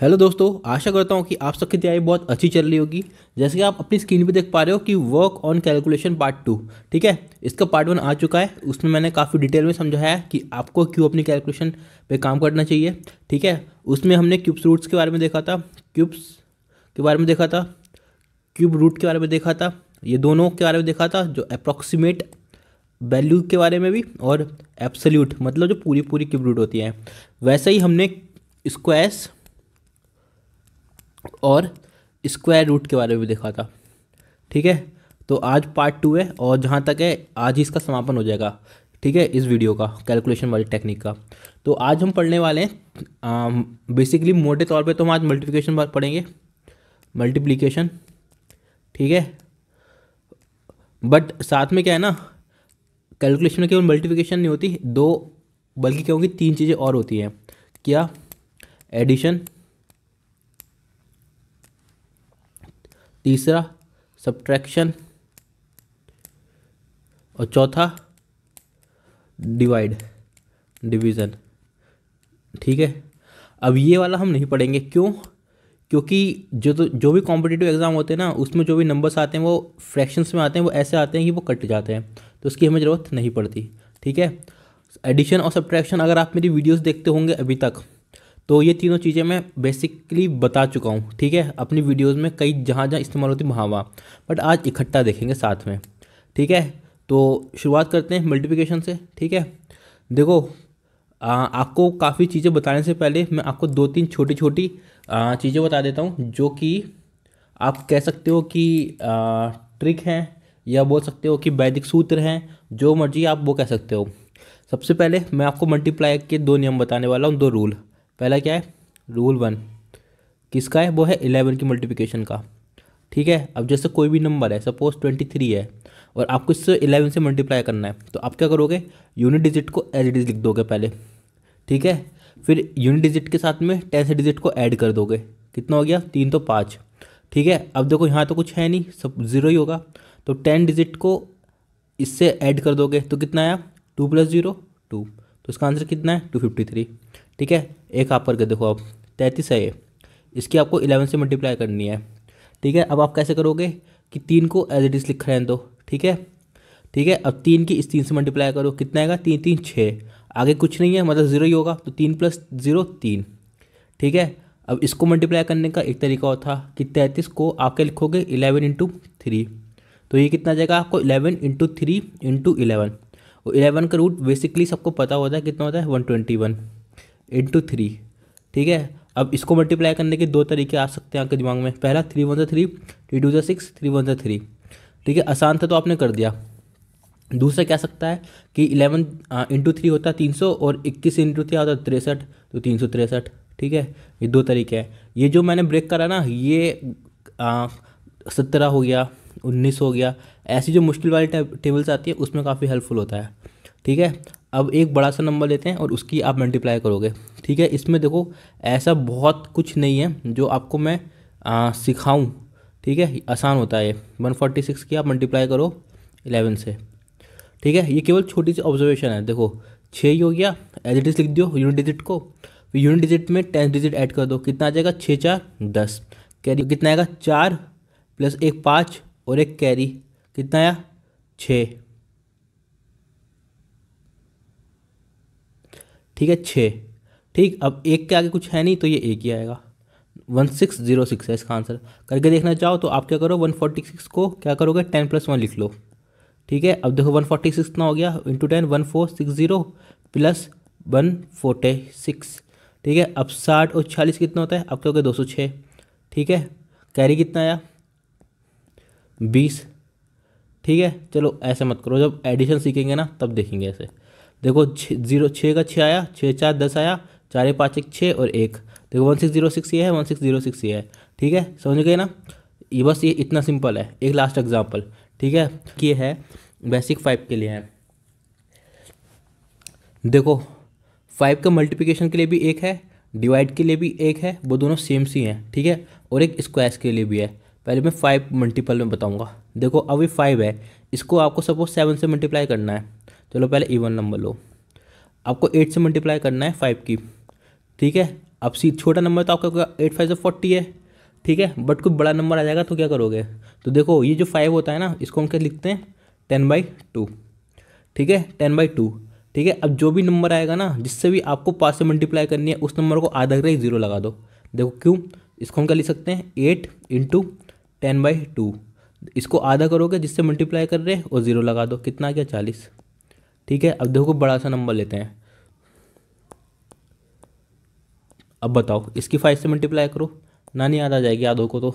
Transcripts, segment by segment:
hello दोस्तों आशा करता हूँ कि आप सबकी तैयारी बहुत अच्छी चल रही होगी जैसे कि आप अपनी स्क्रीन पे देख पा रहे हो कि work on calculation part two ठीक है इसका पार्ट वन आ चुका है उसमें मैंने काफ़ी डिटेल में समझाया कि आपको क्यों अपनी कैलकुलेशन पे काम करना चाहिए ठीक है उसमें हमने क्यूब्स रूट्स के बारे में देखा था क्यूब्स के बारे में देखा था क्यूब रूट के बारे में देखा था ये दोनों के बारे में देखा था जो अप्रॉक्सीमेट वैल्यू के बारे में भी और एप्सल्यूट मतलब जो पूरी पूरी क्यूब रूट होती है वैसे ही हमने स्क्वास और स्क्वायर रूट के बारे में भी देखा था ठीक है तो आज पार्ट टू है और जहाँ तक है आज ही इसका समापन हो जाएगा ठीक है इस वीडियो का कैलकुलेशन वाली टेक्निक का तो आज हम पढ़ने वाले हैं बेसिकली मोटे तौर पे तो हम आज मल्टीप्लिकेशन पढ़ेंगे मल्टीप्लिकेशन ठीक है बट साथ में क्या है ना कैलकुलेशन में केवल मल्टीप्लिकेशन नहीं होती दो बल्कि क्योंकि तीन चीज़ें और होती हैं क्या एडिशन तीसरा सब्ट्रैक्शन और चौथा डिवाइड डिवीज़न ठीक है अब ये वाला हम नहीं पढ़ेंगे क्यों क्योंकि जो तो जो भी कॉम्पिटेटिव एग्ज़ाम होते हैं ना उसमें जो भी नंबर्स आते हैं वो फ्रैक्शंस में आते हैं वो ऐसे आते हैं कि वो कट जाते हैं तो उसकी हमें ज़रूरत नहीं पड़ती ठीक है एडिशन और सब्ट्रैक्शन अगर आप मेरी वीडियोस देखते होंगे अभी तक तो ये तीनों चीज़ें मैं बेसिकली बता चुका हूँ ठीक है अपनी वीडियोस में कई जहाँ जहाँ इस्तेमाल होती वहाँ वहाँ बट आज इकट्ठा देखेंगे साथ में ठीक है तो शुरुआत करते हैं मल्टीप्लिकेशन से ठीक है देखो आ, आपको काफ़ी चीज़ें बताने से पहले मैं आपको दो तीन छोटी छोटी चीज़ें बता देता हूँ जो कि आप कह सकते हो कि आ, ट्रिक हैं या बोल सकते हो कि वैदिक सूत्र हैं जो मर्जी आप वो कह सकते हो सबसे पहले मैं आपको मल्टीप्लाई के दो नियम बताने वाला हूँ दो रूल पहला क्या है रूल वन किसका है वो है इलेवन की मल्टीप्लिकेशन का ठीक है अब जैसे कोई भी नंबर है सपोज ट्वेंटी थ्री है और आपको इससे इलेवन से मल्टीप्लाई करना है तो आप क्या करोगे यूनिट डिजिट को एज डिजिट लिख दोगे पहले ठीक है फिर यूनिट डिजिट के साथ में टेंथ डिजिट को ऐड कर दोगे कितना हो गया तीन तो पाँच ठीक है अब देखो यहाँ तो कुछ है नहीं सब ज़ीरो ही होगा तो टेन डिजिट को इससे ऐड कर दोगे तो कितना आया टू प्लस ज़ीरो टू तो इसका आंसर कितना है टू फिफ्टी थ्री ठीक है एक आप करके देखो आप तैंतीस है ये इसकी आपको इलेवन से मल्टीप्लाई करनी है ठीक है अब आप कैसे करोगे कि तीन को एज इट इज़ लिख रहे हैं दो तो, ठीक है ठीक है अब तीन की इस तीन से मल्टीप्लाई करो कितना आएगा तीन तीन छः आगे कुछ नहीं है मतलब ज़ीरो ही होगा तो तीन प्लस ज़ीरो तीन ठीक है अब इसको मल्टीप्लाई करने का एक तरीका होता कि तैंतीस को आपके लिखोगे इलेवन इंटू थ्री तो ये कितना जाएगा आपको eleven into three into eleven और इलेवन का रूट बेसिकली सबको पता होता है कितना होता है one twenty one into three ठीक है अब इसको मल्टीप्लाई करने के दो तरीके आ सकते हैं आपके दिमाग में पहला थ्री वन जै थ्री थ्री टू जै सिक्स थ्री वन जै थ्री ठीक है आसान था तो आपने कर दिया दूसरा क्या सकता है कि इलेवन इंटू थ्री होता है तीन सौ और इक्कीस इंटू थ्री होता है तिरसठ तो तीन सौ तिरसठ ठीक है ये दो तरीके हैं ये जो मैंने ब्रेक करा ना ये सत्रह हो गया उन्नीस हो गया ऐसी जो मुश्किल वाली टेबल्स आती है उसमें काफ़ी हेल्पफुल होता है ठीक है अब एक बड़ा सा नंबर लेते हैं और उसकी आप मल्टीप्लाई करोगे ठीक है इसमें देखो ऐसा बहुत कुछ नहीं है जो आपको मैं सिखाऊं ठीक है आसान होता है वन फोर्टी सिक्स की आप मल्टीप्लाई करो एलेवन से ठीक है ये केवल छोटी सी ऑब्जर्वेशन है देखो छः ही हो गया एज लिख दो यूनिट डिजिट को यूनिट डिजिट में टेंथ डिजिट ऐड कर दो कितना आ जाएगा छः चार दस कैरी कितना आएगा चार प्लस एक पाँच और एक कैरी कितना आया छः ठीक है छः ठीक अब एक के आगे कुछ है नहीं तो ये एक ही आएगा वन सिक्स जीरो सिक्स है इसका आंसर करके देखना चाहो तो आप क्या करो वन फोर्टी सिक्स को क्या करोगे टेन प्लस वन लिख लो ठीक है अब देखो वन फोर्टी सिक्स कितना हो गया into ten one four six zero plus one forty six ठीक है अब साठ और छियालीस कितना होता है अब क्या हो गया दो सौ छः ठीक है कैरी कितना आया बीस ठीक है चलो ऐसे मत करो जब एडिशन सीखेंगे ना तब देखेंगे ऐसे देखो जीरो छः का छः आया छः चार दस आया चार पाँच एक छः और एक देखो वन सिक्स जीरो सिक्स ये है वन सिक्स जीरो सिक्स ये है ठीक है समझ गए ना ये बस ये इतना सिंपल है एक लास्ट एग्जाम्पल ठीक है ये है बेसिक फाइव के लिए है देखो फाइव का मल्टीप्लिकेशन के लिए भी एक है डिवाइड के लिए भी एक है वो दोनों सेम सी हैं ठीक है और एक स्क्वायर के लिए भी है पहले मैं फाइव मल्टीपल में बताऊँगा देखो अभी फाइव है इसको आपको सपोज सेवन से मल्टीप्लाई करना है चलो पहले इवन नंबर लो आपको एट से मल्टीप्लाई करना है फाइव की ठीक है अब सी छोटा नंबर तो आपका एट फाइव से फोर्टी है ठीक है बट कोई बड़ा नंबर आ जाएगा तो क्या करोगे तो देखो ये जो फाइव होता है ना इसको हम क्या लिखते हैं टेन बाई टू ठीक है टेन बाई टू ठीक है अब जो भी नंबर आएगा ना जिससे भी आपको पाँच से मल्टीप्लाई करनी है उस नंबर को आधा करके ज़ीरो लगा दो देखो क्यों इसको हम क्या लिख सकते हैं eight into ten by two इसको आधा करोगे जिससे मल्टीप्लाई कर रहे हैं और ज़ीरो लगा दो कितना क्या चालीस ठीक है अब देखो बड़ा सा नंबर लेते हैं अब बताओ इसकी फाइव से मल्टीप्लाई करो ना नहीं याद आ जाएगी आधो को तो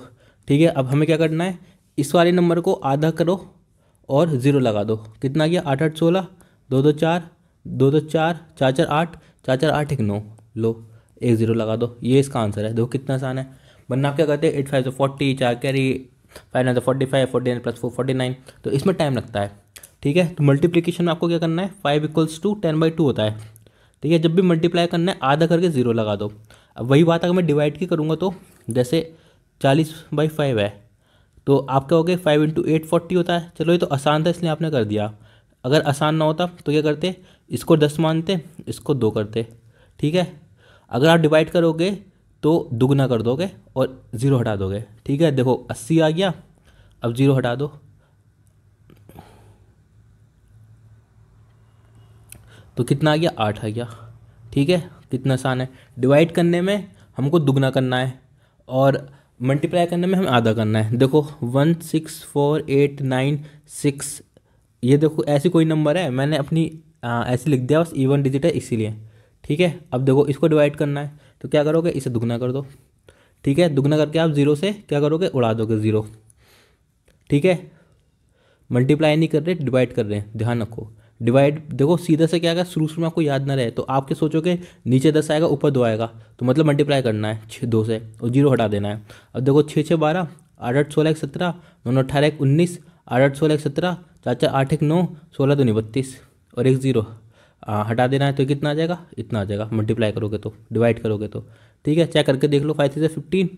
ठीक है अब हमें क्या करना है इस वाले नंबर को आधा करो और ज़ीरो लगा दो कितना गया आठ आठ सोलह दो दो चार दो दो चार चार चार आठ चार चार आठ एक नौ लो एक ज़ीरो लगा दो ये इसका आंसर है देखो कितना आसान है वरना आप क्या कहते हैं एट फाइव से फोर्टी चार कैरी फाइव नाइन से forty five forty nine plus four forty nine तो इसमें टाइम लगता है ठीक है तो मल्टीप्लीकेशन में आपको क्या करना है five equals to ten by two होता है ठीक है जब भी मल्टीप्लाई करना है आधा करके ज़ीरो लगा दो अब वही बात अगर मैं डिवाइड की करूँगा तो जैसे चालीस बाई फाइव है तो क्या हो गया फाइव इंटू एट फोर्टी होता है चलो ये तो आसान था इसलिए आपने कर दिया अगर आसान ना होता तो क्या करते इसको दस मानते इसको दो करते ठीक है अगर आप डिवाइड करोगे तो दुगना कर दोगे और ज़ीरो हटा दोगे ठीक है देखो अस्सी आ गया अब ज़ीरो हटा दो तो कितना आ गया आठ आ गया ठीक है कितना आसान है डिवाइड करने में हमको दुगना करना है और मल्टीप्लाई करने में हमें आधा करना है देखो one six four eight nine six ये देखो ऐसी कोई नंबर है मैंने अपनी आ, ऐसे लिख दिया बस इवन डिजिट है इसीलिए ठीक है अब देखो इसको डिवाइड करना है तो क्या करोगे इसे दुगना कर दो ठीक है दुगना करके आप ज़ीरो से क्या करोगे उड़ा दोगे ज़ीरो ठीक है मल्टीप्लाई नहीं कर रहे डिवाइड कर रहे हैं ध्यान रखो डिवाइड देखो सीधे से क्या आएगा शुरू शुरू में आपको याद ना रहे तो आपके सोचोगे नीचे दस आएगा ऊपर दो आएगा तो मतलब मल्टीप्लाई करना है छः दो से और जीरो हटा देना है अब देखो छः छः बारह आठ आठ सोलह एक सत्रह नौ अठारह एक उन्नीस आठ आठ सोलह एक सत्रह चार चार आठ एक नौ सोलह दो बत्तीस और एक ज़ीरो हटा देना है तो कितना आ जाएगा इतना आ जाएगा मल्टीप्लाई करोगे तो डिवाइड करोगे तो ठीक है चेक करके देख लो फाइव थ्री से फिफ्टीन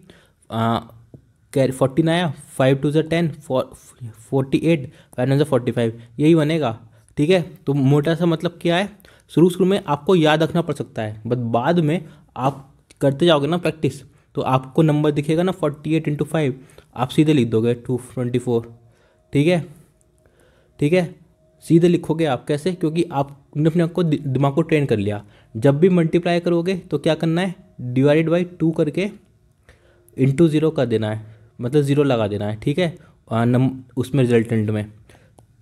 कैरी फोर्टीन आया फाइव टू से ten forty eight five nine से फोर्टी फाइव यही बनेगा ठीक है तो मोटा सा मतलब क्या है शुरू शुरू में आपको याद रखना पड़ सकता है बट बाद में आप करते जाओगे ना प्रैक्टिस तो आपको नंबर दिखेगा ना फोर्टी एट इंटू फाइव आप सीधे लिख दोगे टू ट्वेंटी फोर ठीक है ठीक है सीधे लिखोगे आप कैसे क्योंकि आपने अपने आपको दिमाग को ट्रेन कर लिया जब भी मल्टीप्लाई करोगे तो क्या करना है डिवाइडेड बाई टू करके इंटू ज़ीरो कर देना है मतलब ज़ीरो लगा देना है ठीक है नम उसमें रिजल्टेंट में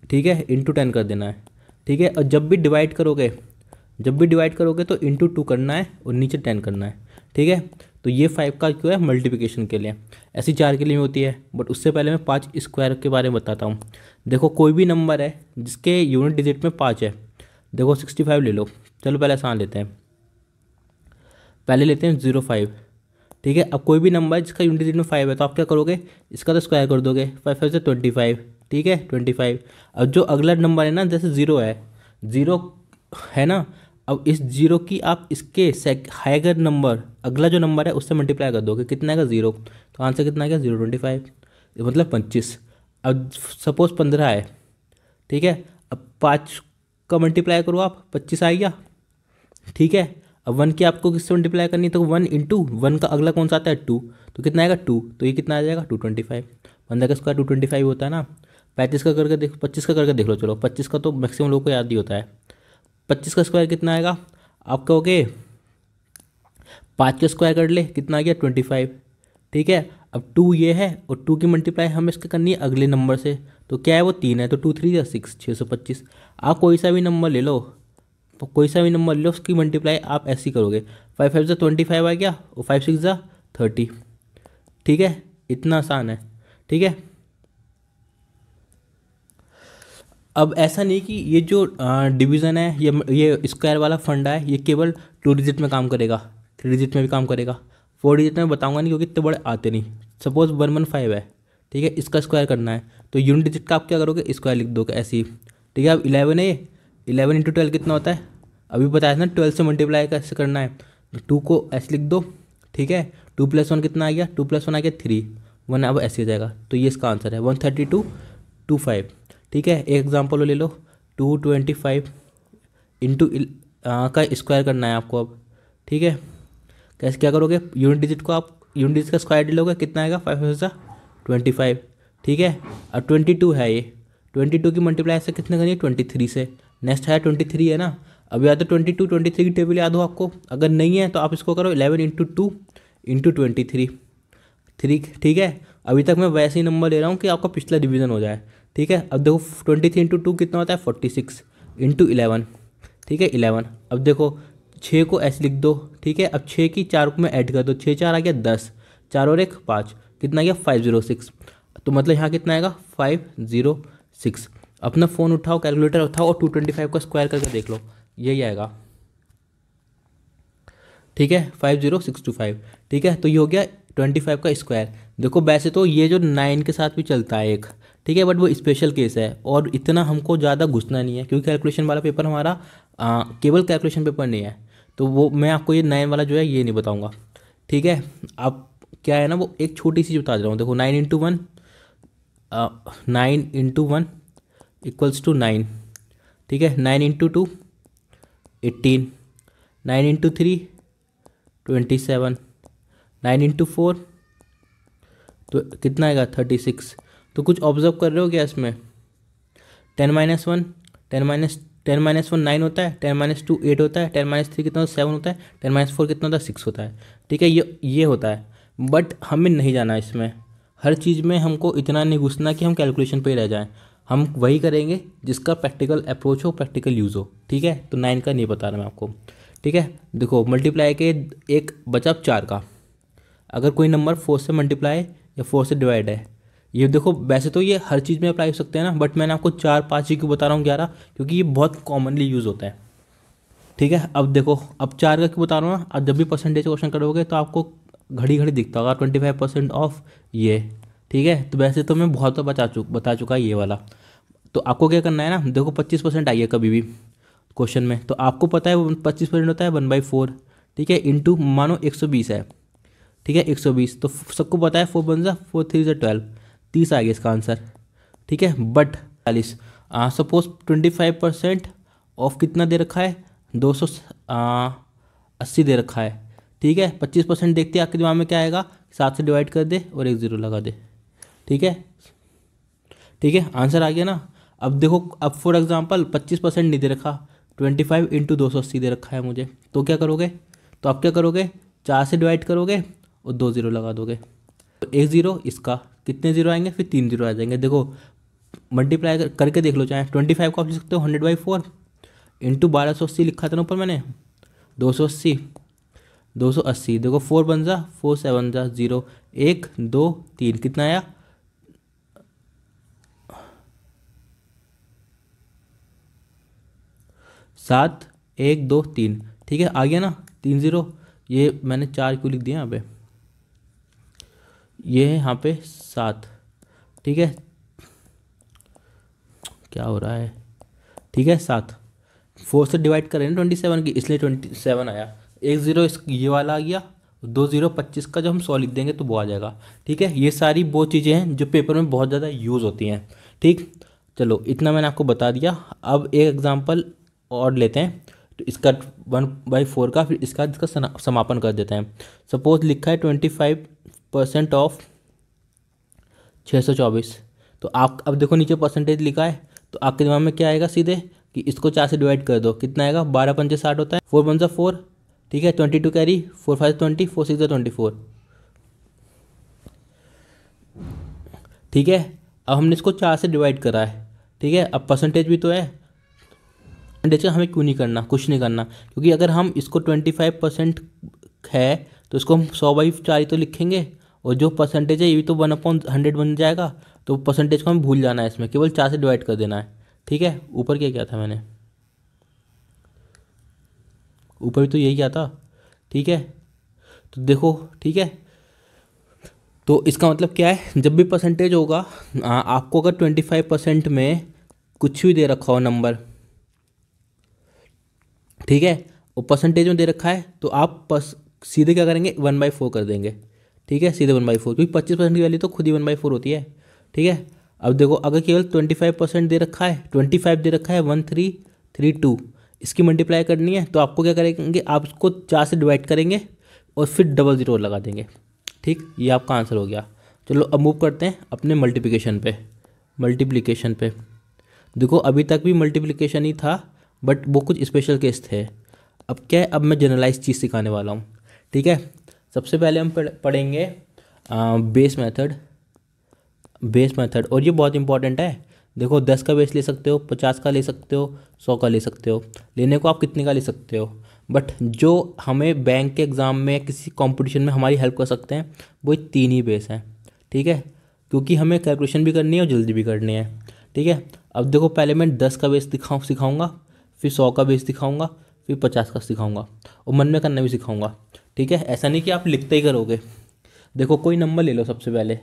ठीक है इंटू टेन कर देना है ठीक है और जब भी डिवाइड करोगे जब भी डिवाइड करोगे तो इंटू टू करना है और नीचे टेन करना है ठीक है तो ये फाइव का क्यों है मल्टीप्लिकेशन के लिए ऐसी चार के लिए होती है बट उससे पहले मैं पाँच स्क्वायर के बारे में बताता हूँ देखो कोई भी नंबर है जिसके यूनिट डिजिट में पाँच है देखो सिक्सटी फाइव ले लो चलो पहले आसान लेते हैं पहले लेते हैं ज़ीरो फाइव ठीक है अब कोई भी नंबर है जिसका यूनिट डिजिट में फाइव है तो आप क्या करोगे इसका तो स्क्वायर कर दोगे फाइव फाइव से ट्वेंटी फाइव ठीक है ट्वेंटी फाइव अब जो अगला नंबर है ना जैसे ज़ीरो है ज़ीरो है ना अब इस जीरो की आप इसके हाइगर नंबर अगला जो नंबर है उससे मल्टीप्लाई कर कि कितना का जीरो तो आंसर कितना आएगा जीरो ट्वेंटी फाइव मतलब पच्चीस अब सपोज पंद्रह है ठीक है अब पाँच का मल्टीप्लाई करो आप पच्चीस आ गया ठीक है अब वन की आपको किससे मल्टीप्लाई करनी है तो वन इंटू वन का अगला कौन सा आता है टू तो कितना आएगा टू तो ये कितना आ जाएगा टू ट्वेंटी फाइव पंद्रह का स्क्वायर टू ट्वेंटी फाइव होता है ना पैंतीस का करके देखो पच्चीस का करके देख लो चलो पच्चीस का तो मैक्सिमम लोगों को याद ही होता है पच्चीस का स्क्वायर कितना आएगा आप कहोगे पाँच का स्क्वायर कर ले कितना आ गया ट्वेंटी फाइव ठीक है अब टू ये है और टू की मल्टीप्लाई हमें इसका करनी है अगले नंबर से तो क्या है वो तीन है तो टू थ्री या सिक्स छः सौ पच्चीस आप कोई सा भी नंबर ले लो तो कोई सा भी नंबर ले लो उसकी मल्टीप्लाई आप ऐसी करोगे फाइव फाइव जो ट्वेंटी फाइव आ गया और फाइव सिक्स जो थर्टी ठीक है इतना आसान है ठीक है अब ऐसा नहीं कि ये जो डिवीज़न है ये ये स्क्वायर वाला फंडा है ये केवल टू डिजिट में काम करेगा थ्री डिजिट में भी काम करेगा फोर डिजिट में बताऊंगा नहीं क्योंकि इतने बड़े आते नहीं सपोज वन वन फाइव है ठीक है इसका स्क्वायर करना है तो यूनिट डिजिट का आप क्या करोगे स्क्वायर लिख दोगे ऐसे ही ठीक है अब इलेवन है इलेवन इंटू ट्वेल्व कितना होता है अभी बताया ना ट्वेल्व से मल्टीप्लाई कैसे करना है टू तो को ऐसे लिख दो ठीक है टू प्लस वन कितना आ गया टू प्लस वन आ गया थ्री वन अब ऐसे हो जाएगा तो ये इसका आंसर है one thirty two two five ठीक है एक एग्जाम्पल ले लो टू ट्वेंटी फाइव इंटू का स्क्वायर करना है आपको अब ठीक है कैसे क्या करोगे यूनिट डिजिट को आप यूनिट डिजिट का स्क्वायर डिलोगे कितना आएगा फाइव सा ट्वेंटी फाइव ठीक है और ट्वेंटी टू है ये ट्वेंटी टू की मल्टीप्लाई से कितने करनी है ट्वेंटी थ्री से नेक्स्ट है ट्वेंटी थ्री है ना अब या तो ट्वेंटी टू ट्वेंटी थ्री की टेबल याद हो आपको अगर नहीं है तो आप इसको करो eleven into two into twenty three three ठीक है अभी तक मैं वैसे ही नंबर ले रहा हूँ कि आपका पिछला डिवीज़न हो जाए ठीक है अब देखो ट्वेंटी थ्री इंटू टू कितना होता है फोर्टी सिक्स इंटू इलेवन ठीक है इलेवन अब देखो छः को ऐसे लिख दो ठीक है अब छः की चार को मैं ऐड कर दो छः चार आ गया दस चार और एक पाँच कितना गया फाइव ज़ीरो सिक्स तो मतलब यहाँ कितना आएगा फाइव ज़ीरो सिक्स अपना फ़ोन उठाओ कैलकुलेटर उठाओ और टू ट्वेंटी फाइव का स्क्वायर करके देख लो यही आएगा ठीक है five zero six two five ठीक है तो ये हो गया ट्वेंटी फाइव का स्क्वायर देखो वैसे तो ये जो नाइन के साथ भी चलता है एक ठीक है बट वो स्पेशल केस है और इतना हमको ज़्यादा घुसना नहीं है क्योंकि कैलकुलेशन वाला पेपर हमारा आ, केवल कैलकुलेशन पेपर नहीं है तो वो मैं आपको ये नाइन वाला जो है ये नहीं बताऊँगा ठीक है आप क्या है ना वो एक छोटी सी बता दे रहा हूँ देखो nine into one nine into one equals to nine ठीक है nine into two eighteen nine into three twenty seven nine into four तो कितना आएगा थर्टी सिक्स तो कुछ ऑब्जर्व कर रहे हो क्या इसमें ten minus one ten minus ten minus one nine होता है टेन माइनस टू एट होता है टेन माइनस थ्री कितना सेवन होता है टेन माइनस फोर कितना होता है सिक्स होता है ठीक है ये ये होता है बट हमें नहीं जाना इसमें हर चीज़ में हमको इतना नहीं घुसना कि हम कैलकुलेशन पर ही रह जाएँ हम वही करेंगे जिसका प्रैक्टिकल अप्रोच हो प्रैक्टिकल यूज़ हो ठीक है तो नाइन का नहीं बता रहा मैं आपको ठीक है देखो मल्टीप्लाई के एक बचा चार का अगर कोई नंबर फोर से मल्टीप्लाई या फोर से डिवाइड है ये देखो वैसे तो ये हर चीज़ में अप्लाई हो सकते हैं ना बट मैंने आपको चार पाँच ही क्यों बता रहा हूँ ग्यारह क्योंकि ये बहुत कॉमनली यूज़ होता है ठीक है अब देखो अब चार का क्यों बता रहा हूँ ना अब जब भी परसेंटेज क्वेश्चन करोगे तो आपको घड़ी घड़ी दिखता होगा ट्वेंटी फाइव परसेंट ऑफ ये ठीक है तो वैसे तो मैं बहुत बार बता चुक बता चुका ये वाला तो आपको क्या करना है ना देखो पच्चीस परसेंट आइए कभी भी क्वेश्चन में तो आपको पता है पच्चीस परसेंट होता है वन बाई फोर ठीक है टू मानो एक सौ बीस है ठीक है एक सौ बीस तो सबको पता है फोर बन ज़ा फोर थ्री जो ट्वेल्व तीस आ गया इसका आंसर ठीक है बट चालीस suppose twenty five percent of कितना दे रखा है दो सौ अस्सी दे रखा है ठीक है पच्चीस परसेंट देखते हैं आपके दिमाग में क्या आएगा सात से डिवाइड कर दे और एक ज़ीरो लगा दे ठीक है ठीक है आंसर आ गया ना अब देखो अब फॉर एग्जांपल पच्चीस परसेंट नहीं दे रखा ट्वेंटी फाइव इंटू दो सौ अस्सी दे रखा है मुझे तो क्या करोगे तो आप क्या करोगे चार से डिवाइड करोगे और दो ज़ीरो लगा दोगे तो एक ज़ीरो इसका कितने जीरो आएंगे फिर तीन जीरो आ जाएंगे देखो मल्टीप्लाई कर, करके देख लो चाहे ट्वेंटी फाइव को आप लिख सकते हो हंड्रेड बाई फोर इंटू बारह सौ अस्सी लिखा था ना ऊपर मैंने दो सौ अस्सी दो सौ अस्सी देखो फोर बन जा फोर सेवन जा जीरो एक दो तीन कितना आया सात एक दो तीन ठीक है आ गया ना तीन ज़ीरो ये मैंने चार क्यों लिख दिया यहाँ पे ये है यहाँ पे सात ठीक है क्या हो रहा है ठीक है सात फोर से डिवाइड करें ना ट्वेंटी सेवन की इसलिए ट्वेंटी सेवन आया एक ज़ीरो इस ये वाला आ गया दो ज़ीरो पच्चीस का जब हम सौ लिख देंगे तो वो आ जाएगा ठीक है ये सारी वो चीज़ें हैं जो पेपर में बहुत ज़्यादा यूज़ होती हैं ठीक चलो इतना मैंने आपको बता दिया अब एक एग्ज़ाम्पल और लेते हैं तो इसका वन बाई फोर का फिर इसका इसका समापन कर देते हैं सपोज लिखा है ट्वेंटी फाइव परसेंट ऑफ छः सौ चौबीस तो आप अब देखो नीचे परसेंटेज लिखा है तो आपके दिमाग में क्या आएगा सीधे कि इसको चार से डिवाइड कर दो कितना आएगा बारह पंचे साठ होता है फोर पंजा फोर ठीक है twenty two carry four five twenty four six twenty four ठीक है अब हमने इसको चार से डिवाइड करा है ठीक है अब परसेंटेज भी तो है परसेंटेज हमें क्यों नहीं करना कुछ नहीं करना क्योंकि अगर हम इसको ट्वेंटी फाइव परसेंट है तो इसको हम सौ बाई चार ही तो लिखेंगे और जो परसेंटेज है ये भी तो वन अपॉन हंड्रेड बन जाएगा तो परसेंटेज को हमें भूल जाना है इसमें केवल चार से डिवाइड कर देना है ठीक है ऊपर क्या किया था मैंने ऊपर भी तो यही किया था ठीक है तो देखो ठीक है तो इसका मतलब क्या है जब भी परसेंटेज होगा आ, आपको अगर ट्वेंटी फाइव परसेंट में कुछ भी दे रखा हो नंबर ठीक है और परसेंटेज में दे रखा है तो आप सीधे क्या करेंगे वन बाई फोर कर देंगे ठीक है सीधे वन बाई फोर क्योंकि पच्चीस परसेंट की वैल्यू तो खुद ही वन बाई फोर होती है ठीक है अब देखो अगर केवल ट्वेंटी फाइव परसेंट दे रखा है ट्वेंटी फाइव दे रखा है वन थ्री थ्री टू इसकी मल्टीप्लाई करनी है तो आपको क्या करेंगे आप उसको चार से डिवाइड करेंगे और फिर डबल ज़ीरो लगा देंगे ठीक ये आपका आंसर हो गया चलो अब मूव करते हैं अपने मल्टीप्लिकेशन पे मल्टीप्लिकेशन पे देखो अभी तक भी मल्टीप्लिकेशन ही था बट वो कुछ स्पेशल केस थे अब क्या है अब मैं जनरलाइज चीज़ सिखाने वाला हूँ ठीक है सबसे पहले हम पढ़ेंगे बेस मेथड बेस मेथड और ये बहुत इंपॉर्टेंट है देखो दस का बेस ले सकते हो पचास का ले सकते हो सौ का ले सकते हो लेने को आप कितने का ले सकते हो बट जो हमें बैंक के एग्ज़ाम में किसी कंपटीशन में हमारी हेल्प कर सकते हैं वो तीन ही बेस हैं ठीक है क्योंकि हमें कैलकुलेशन भी करनी है और जल्दी भी करनी है ठीक है अब देखो पहले मैं दस का बेस दिखाऊँ सिखाऊँगा फिर सौ का बेस दिखाऊँगा फिर पचास का सिखाऊंगा और मन में करना भी सिखाऊंगा ठीक है ऐसा नहीं कि आप लिखते ही करोगे देखो कोई नंबर ले लो सबसे पहले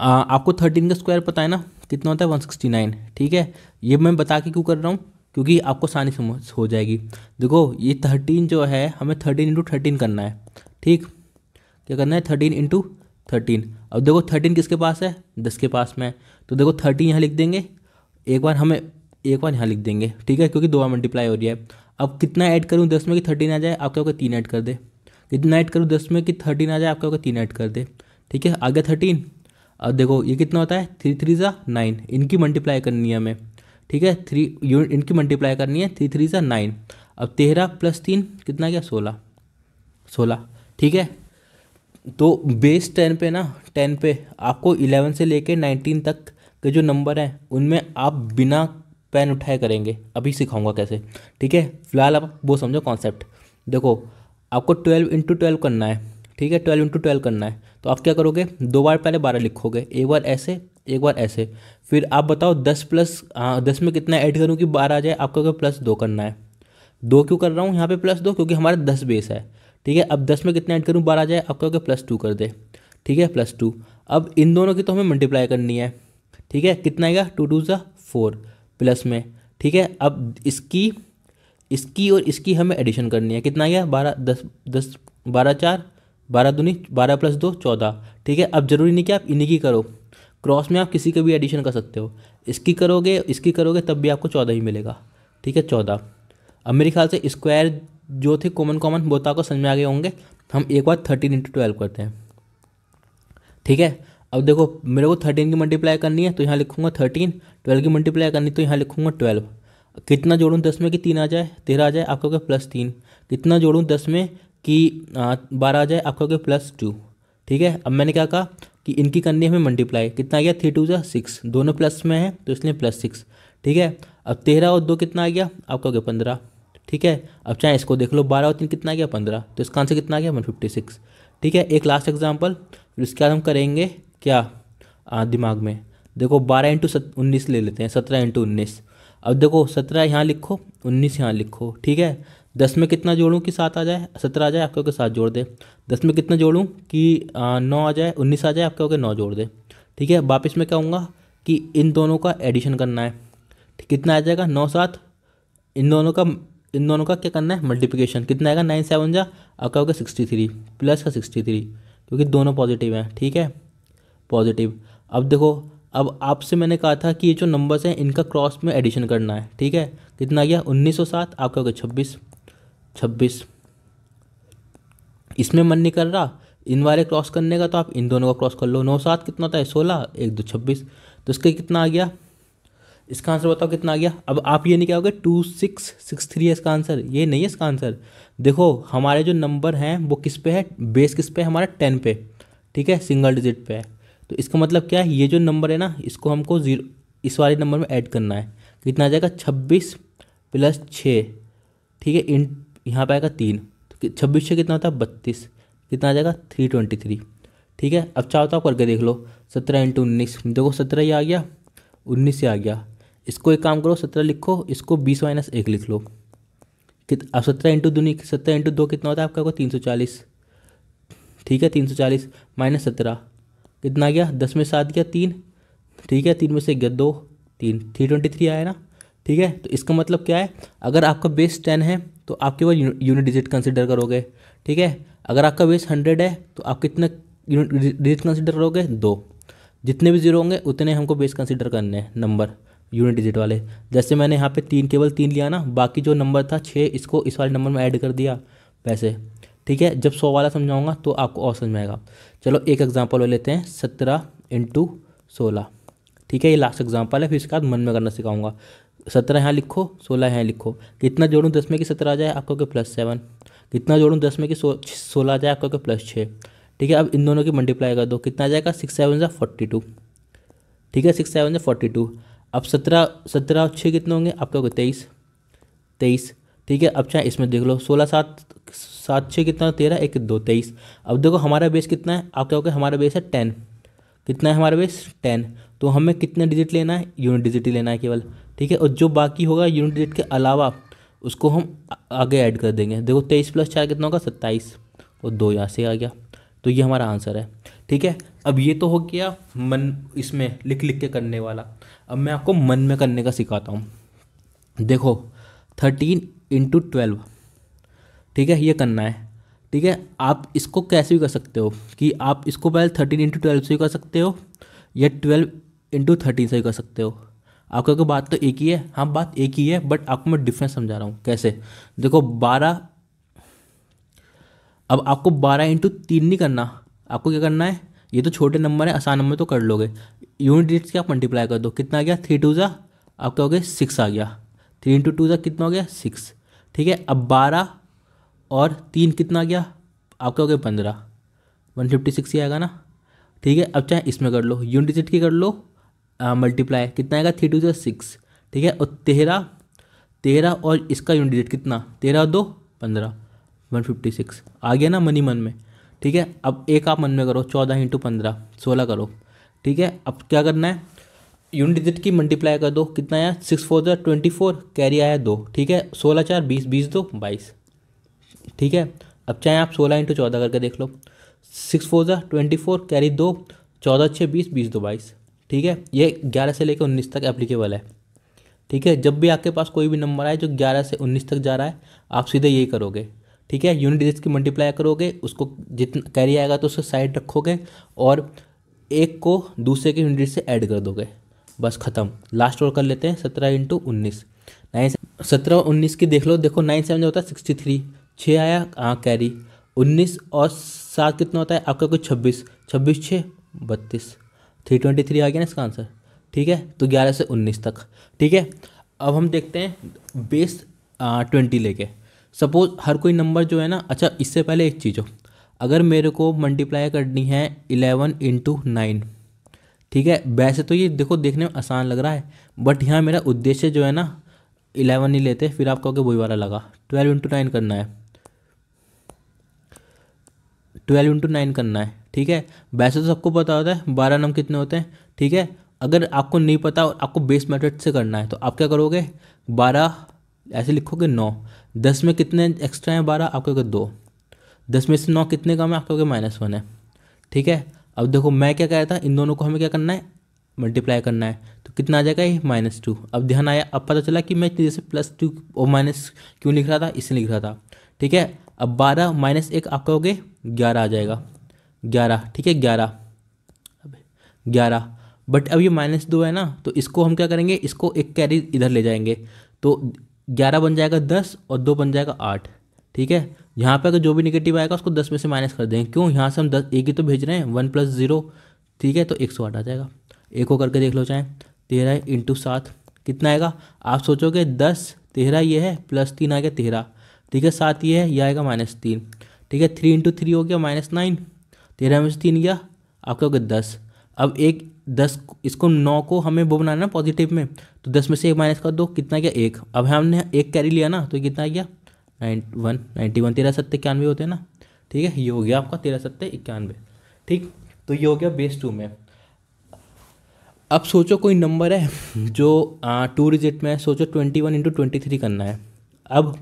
आ, आपको थर्टीन का स्क्वायर पता है ना कितना होता है वन सिक्सटी नाइन ठीक है ये मैं बता के क्यों कर रहा हूँ क्योंकि आपको आसानी समझ हो जाएगी देखो ये थर्टीन जो है हमें थर्टीन इंटू थर्टीन करना है ठीक क्या करना है थर्टीन इंटू थर्टीन अब देखो थर्टीन किसके पास है दस के पास में तो देखो थर्टीन यहाँ लिख देंगे एक बार हमें एक बार यहाँ लिख देंगे ठीक है क्योंकि दो बार मल्टीप्लाई हो रही है अब कितना ऐड करूँ दस में कि थर्टीन आ जाए आपके आपका तीन ऐड कर दे कितना ऐड करूँ दस में कि थर्टीन आ जाए आपके आपका तीन ऐड कर दे ठीक है आगे थर्टीन अब देखो ये कितना होता है थ्री थ्री ज़ा नाइन इनकी मल्टीप्लाई करनी है हमें ठीक है थ्री यूनिट इनकी मल्टीप्लाई करनी है थ्री थ्री ज़ा नाइन अब तेरह प्लस तीन कितना गया सोलह सोलह ठीक है तो बेस टेन पे ना टेन पे आपको इलेवन से लेके नाइनटीन तक के जो नंबर हैं उनमें आप बिना पेन उठाए करेंगे अभी सिखाऊंगा कैसे ठीक है फिलहाल आप वो समझो कॉन्सेप्ट देखो आपको ट्वेल्व इंटू ट्वेल्व करना है ठीक है ट्वेल्व इंटू ट्वेल्व करना है तो आप क्या करोगे दो बार पहले बारह लिखोगे एक बार ऐसे एक बार ऐसे फिर आप बताओ दस प्लस हाँ दस में कितना ऐड करूँ कि बारह आ जाए आपको प्लस दो करना है दो क्यों कर रहा हूँ यहाँ पे प्लस दो क्योंकि हमारा दस बेस है ठीक है अब दस में कितना ऐड करूँ बारह आ जाए आपको प्लस टू कर दे ठीक है प्लस टू अब इन दोनों की तो हमें मल्टीप्लाई करनी है ठीक है कितना आएगा टू टू ज़ा फोर प्लस में ठीक है अब इसकी इसकी और इसकी हमें एडिशन करनी है कितना गया बारह दस दस बारह चार बारह दूनी बारह प्लस दो चौदह ठीक है अब ज़रूरी नहीं कि आप इन्हीं की करो क्रॉस में आप किसी का भी एडिशन कर सकते हो इसकी करोगे इसकी करोगे तब भी आपको चौदह ही मिलेगा ठीक है चौदह अब मेरे ख्याल से स्क्वायर जो थे कॉमन कॉमन बोता को समझ में आ गए होंगे हम एक बार थर्टीन इंटू ट्वेल्व करते हैं ठीक है अब देखो मेरे को थर्टीन की मल्टीप्लाई करनी है तो यहाँ लिखूंगा थर्टीन ट्वेल्व की मल्टीप्लाई करनी तो यहाँ लिखूंगा ट्वेल्व कितना जोड़ूँ दस में कि तीन आ जाए तेरह आ जाए आपका क्या प्लस तीन कितना जोड़ूँ दस में कि बारह आ जाए आपका क्या प्लस टू ठीक है अब मैंने क्या कहा कि इनकी करनी है हमें मल्टीप्लाई कितना आ गया थ्री टू जै सिक्स दोनों प्लस में है तो इसलिए प्लस सिक्स ठीक है अब तेरह और दो कितना आ गया आपका हो गया पंद्रह ठीक है अब चाहे इसको देख लो बारह और तीन कितना आ गया पंद्रह तो इसका आंसर कितना आ गया वन फिफ्टी सिक्स ठीक है एक लास्ट एग्जाम्पल फिर उसके बाद हम करेंगे क्या आ, दिमाग में देखो बारह इंटू सत उन्नीस ले लेते हैं सत्रह इंटू उन्नीस अब देखो सत्रह यहाँ लिखो उन्नीस यहाँ लिखो ठीक है दस में कितना जोड़ूँ कि सात आ जाए सत्रह आ जाए आपके ओके सात जोड़ दे दस में कितना जोड़ूँ कि नौ आ जाए उन्नीस आ जाए आपके ओके नौ जोड़ दे ठीक है वापस मैं हूँगा कि इन दोनों का एडिशन करना है कितना आ जाएगा नौ सात इन दोनों का इन दोनों का क्या करना है मल्टीप्लिकेशन कितना आएगा नाइन सेवन जा आपका ओके सिक्सटी थ्री प्लस का सिक्सटी थ्री क्योंकि दोनों पॉजिटिव हैं ठीक है पॉजिटिव अब देखो अब आपसे मैंने कहा था कि ये जो नंबर्स हैं इनका क्रॉस में एडिशन करना है ठीक है कितना गया 1907 आपका हो गया छब्बीस छब्बीस इसमें मन नहीं कर रहा इन वाले क्रॉस करने का तो आप इन दोनों का क्रॉस कर लो नौ सात कितना होता है सोलह एक दो छब्बीस तो इसका कितना आ गया इसका आंसर बताओ कितना आ गया अब आप ये नहीं क्या टू सिक्स सिक्स थ्री है इसका आंसर ये नहीं है इसका आंसर देखो हमारे जो नंबर हैं वो किस पे है बेस किस पे है हमारा टेन पे ठीक है सिंगल डिजिट पे है तो इसका मतलब क्या है ये जो नंबर है ना इसको हमको जीरो इस वाले नंबर में ऐड करना है कितना तो आ जाएगा छब्बीस प्लस छः ठीक है इन यहाँ पर आएगा तीन तो छब्बीस छः कितना होता है बत्तीस कितना आ जाएगा थ्री ट्वेंटी थ्री ठीक है अब चाहो तो आप करके देख लो सत्रह इंटू उन्नीस देखो सत्रह ही आ गया उन्नीस ही आ गया इसको एक काम करो सत्रह लिखो इसको बीस माइनस एक लिख लो कित अब सत्रह इंटू दूनी सत्रह इंटू दो कितना होता है आपका को तीन सौ चालीस ठीक है तीन सौ चालीस माइनस सत्रह कितना गया दस में सात गया तीन ठीक है तीन में से गया दो तीन थ्री ट्वेंटी थ्री आया ना ठीक है तो इसका मतलब क्या है अगर आपका बेस टेन है तो आप केवल यूनिट डिजिट कंसिडर करोगे ठीक है अगर आपका बेस हंड्रेड है तो आप कितना यूनिट डिजिट कंसिडर करोगे दो जितने भी जीरो होंगे उतने हमको बेस कंसिडर करने हैं नंबर यूनिट डिजिट वाले जैसे मैंने यहाँ पे तीन केवल तीन लिया ना बाकी जो नंबर था छः इसको इस वाले नंबर में ऐड कर दिया वैसे ठीक है जब सौ वाला समझाऊंगा तो आपको और समझ आएगा चलो एक एग्जाम्पल ले लेते हैं सत्रह इंटू सोलह ठीक है ये लास्ट एग्जाम्पल है फिर इसके बाद मन में करना सिखाऊंगा सत्रह यहाँ लिखो सोलह यहाँ लिखो कितना जोड़ूँ दस में कि सत्रह आ जाए आपको के प्लस सेवन कितना जोड़ूँ दस में कि सो सोलह आ जाए आपको के प्लस छः ठीक है अब इन दोनों की मल्टीप्लाई कर दो कितना आ जाएगा सिक्स सेवन ज़ा फोर्टी टू ठीक है सिक्स सेवन ज़ा फोर्टी टू अब सत्रह सत्रह और छः कितने होंगे आपके तेईस तेईस ठीक है अब चाहे इसमें देख लो सोलह सात सात छः कितना तेरह एक दो तेईस अब देखो हमारा बेस कितना है आप क्या हमारा बेस है टेन कितना है हमारा बेस टेन तो हमें कितने डिजिट लेना है यूनिट डिजिट ही लेना है केवल ठीक है और जो बाकी होगा यूनिट डिजिट के अलावा उसको हम आगे ऐड कर देंगे देखो तेईस प्लस चार कितना होगा सत्ताईस और दो यहाँ से आ गया तो ये हमारा आंसर है ठीक है अब ये तो हो गया मन इसमें लिख लिख के करने वाला अब मैं आपको मन में करने का सिखाता हूँ देखो थर्टीन इंटू ट्वेल्व ठीक है ये करना है ठीक है आप इसको कैसे भी कर सकते हो कि आप इसको पहले थर्टीन इंटू ट्वेल्व से भी कर सकते हो या ट्वेल्व इंटू थर्टीन से भी कर सकते हो आपको क्योंकि बात तो एक ही है हाँ बात एक ही है बट आपको मैं डिफरेंस समझा रहा हूँ कैसे देखो बारह अब आपको बारह इंटू तीन नहीं करना आपको क्या करना है ये तो छोटे नंबर है आसान नंबर तो कर लोगे यूनिट डिजिट्स के आप मल्टीप्लाई कर दो कितना आ गया थ्री टू ज़ा आपका हो गया सिक्स आ गया थ्री इंटू टू ज़ा कितना हो गया सिक्स ठीक है अब बारह और तीन कितना गया आपका हो गया पंद्रह वन फिफ्टी सिक्स ही आएगा ना ठीक है अब चाहे इसमें कर लो यूनिट डिजिट की कर लो मल्टीप्लाई कितना आएगा थ्री टू जो सिक्स ठीक है और तेरह तेरह और इसका यूनिट डिजिट कितना तेरह दो पंद्रह वन फिफ्टी सिक्स आ गया ना मनी मन में ठीक है अब एक आप मन में करो चौदह इंटू पंद्रह सोलह करो ठीक है अब क्या करना है यूनिट डिजिट की मल्टीप्लाई कर दो कितना आया सिक्स फोर जो ट्वेंटी फोर कैरी आया दो ठीक है सोलह चार बीस बीस दो बाईस ठीक है अब चाहे आप सोलह इंटू चौदह करके देख लो सिक्स फोर जो ट्वेंटी फोर कैरी दो चौदह छः बीस बीस दो बाईस ठीक है ये ग्यारह से लेकर उन्नीस तक एप्लीकेबल है ठीक है जब भी आपके पास कोई भी नंबर आए जो ग्यारह से उन्नीस तक जा रहा है आप सीधे यही करोगे ठीक है यूनिट डिजिट की मल्टीप्लाई करोगे उसको जितना कैरी आएगा तो उसको साइड रखोगे और एक को दूसरे के यूनिट से ऐड कर दोगे बस खत्म लास्ट और कर लेते हैं सत्रह इंटू उन्नीस नाइन सत्रह और उन्नीस की देख लो देखो नाइन सेवन जो होता है सिक्सटी थ्री छः आया हाँ कैरी उन्नीस और सात कितना होता है आपका कुछ छब्बीस छब्बीस छः बत्तीस थ्री ट्वेंटी थ्री आ गया ना इसका आंसर ठीक है तो ग्यारह से उन्नीस तक ठीक है अब हम देखते हैं बेस ट्वेंटी लेके सपोज हर कोई नंबर जो है ना अच्छा इससे पहले एक चीज़ हो अगर मेरे को मल्टीप्लाई करनी है इलेवन इंटू नाइन ठीक है वैसे तो ये देखो देखने में आसान लग रहा है बट यहाँ मेरा उद्देश्य जो है ना इलेवन नहीं लेते फिर आप कहोगे वही वाला लगा ट्वेल्व इंटू नाइन करना है ट्वेल्व इंटू नाइन करना है ठीक है वैसे तो सबको पता होता है बारह नम कितने होते हैं ठीक है अगर आपको नहीं पता और आपको बेस मेथड से करना है तो आप क्या करोगे बारह ऐसे लिखोगे नौ दस में कितने एक्स्ट्रा हैं बारह आपके दो दस में से नौ कितने कम है आपके माइनस वन है ठीक है अब देखो मैं क्या कह रहा था इन दोनों को हमें क्या करना है मल्टीप्लाई करना है तो कितना आ जाएगा ये माइनस टू अब ध्यान आया अब पता चला कि मैं इतनी जैसे प्लस टू और माइनस क्यों लिख रहा था इसलिए लिख रहा था ठीक है अब बारह माइनस एक आप कहोगे ग्यारह आ जाएगा ग्यारह ठीक है ग्यारह अब ग्यारह बट अब ये माइनस दो है ना तो इसको हम क्या करेंगे इसको एक कैरी इधर ले जाएंगे तो ग्यारह बन जाएगा दस और दो बन जाएगा आठ ठीक है यहाँ पे अगर जो भी निगेटिव आएगा उसको दस में से माइनस कर देंगे क्यों यहाँ से हम दस एक ही तो भेज रहे हैं वन प्लस जीरो ठीक है तो एक सौ आठ आ जाएगा एक को करके देख लो चाहें तेरह इंटू सात कितना आएगा आप सोचोगे दस तेरह ये है प्लस तीन आ गया तेरह ठीक है सात ये है यह आएगा माइनस तीन ठीक है थ्री इंटू थ्री हो गया माइनस नाइन तेरह में से तीन गया आपका हो गया दस अब एक दस इसको नौ को हमें वो बनाना पॉजिटिव में तो दस में से एक माइनस कर दो कितना गया एक अब हमने एक कैरी लिया ना तो कितना गया नाइन वन नाइन्टी वन तेरह सत्तर इक्यानवे होते हैं ना ठीक है ये हो गया आपका तेरह सत्तर इक्यानवे ठीक तो ये हो गया बेस टू में अब सोचो कोई नंबर है जो टू डिजिट में है सोचो twenty one into twenty three करना है अब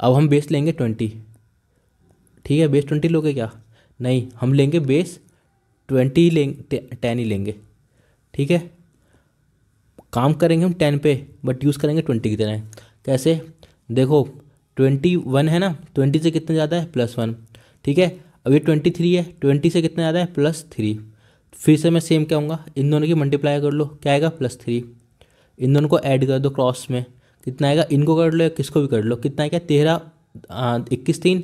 अब हम बेस लेंगे ट्वेंटी ठीक है बेस ट्वेंटी लोगे क्या नहीं हम लेंगे बेस ट्वेंटी लेंगे टेन ही लेंगे ठीक है काम करेंगे हम टेन पे बट यूज़ करेंगे ट्वेंटी की तरह कैसे देखो ट्वेंटी वन है ना ट्वेंटी से कितना ज़्यादा है प्लस वन ठीक है अब ये ट्वेंटी थ्री है ट्वेंटी से कितना ज़्यादा है प्लस थ्री फिर से मैं सेम कहूँगा इन दोनों की मल्टीप्लाई कर लो क्या आएगा प्लस थ्री इन दोनों को ऐड कर दो क्रॉस में कितना आएगा इनको कर लो या किसको भी कर लो कितना आएगा तेरह इक्कीस तीन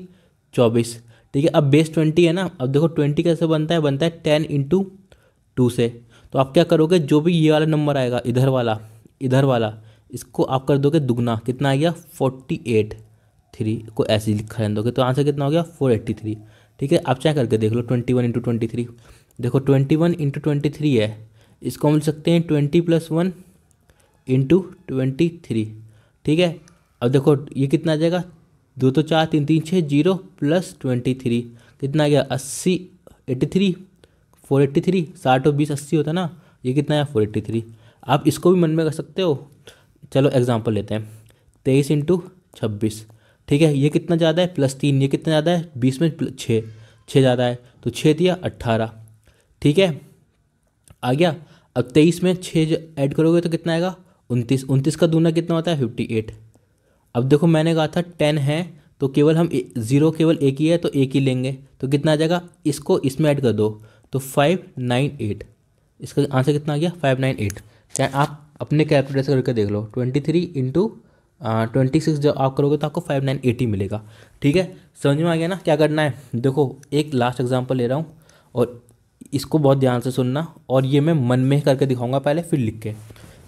चौबीस ठीक है अब बेस ट्वेंटी है ना अब देखो ट्वेंटी कैसे बनता है बनता है टेन इंटू टू से तो आप क्या करोगे जो भी ये वाला नंबर आएगा इधर वाला इधर वाला इसको आप कर दोगे दुगना कितना आ गया फोर्टी एट थ्री को ऐसे लिखा दोगे तो आंसर कितना हो गया फोर एट्टी थ्री ठीक है आप चेक करके देख लो twenty one into twenty three देखो twenty one into twenty three है इसको हम लिख सकते हैं twenty plus one into twenty three ठीक है अब देखो ये कितना आ जाएगा दो तो चार तीन तीन छः जीरो प्लस ट्वेंटी थ्री कितना आ गया अस्सी eighty three four eighty three साठ और बीस अस्सी होता ना ये कितना आया फोर एट्टी थ्री आप इसको भी मन में कर सकते हो चलो एग्जाम्पल लेते हैं तेईस इंटू छब्बीस ठीक है ये कितना ज़्यादा है प्लस तीन ये कितना ज़्यादा है बीस में छः छः ज़्यादा है तो छः दिया अट्ठारह ठीक है आ गया अब तेईस में छः ऐड करोगे तो कितना आएगा उनतीस उनतीस का दूना कितना होता है फिफ्टी एट अब देखो मैंने कहा था टेन है तो केवल हम ज़ीरो केवल एक ही है तो एक ही लेंगे तो कितना आ जाएगा इसको इसमें ऐड कर दो तो फाइव नाइन एट इसका आंसर कितना आ गया फाइव नाइन एट आप अपने कैलकुलेटर करके देख लो ट्वेंटी थ्री इंटू ट्वेंटी हाँ, सिक्स जब आप करोगे तो आपको फाइव नाइन एटी मिलेगा ठीक है समझ में आ गया ना क्या करना है देखो एक लास्ट एग्जाम्पल ले रहा हूँ और इसको बहुत ध्यान से सुनना और ये मैं मन में करके दिखाऊंगा पहले फिर लिख के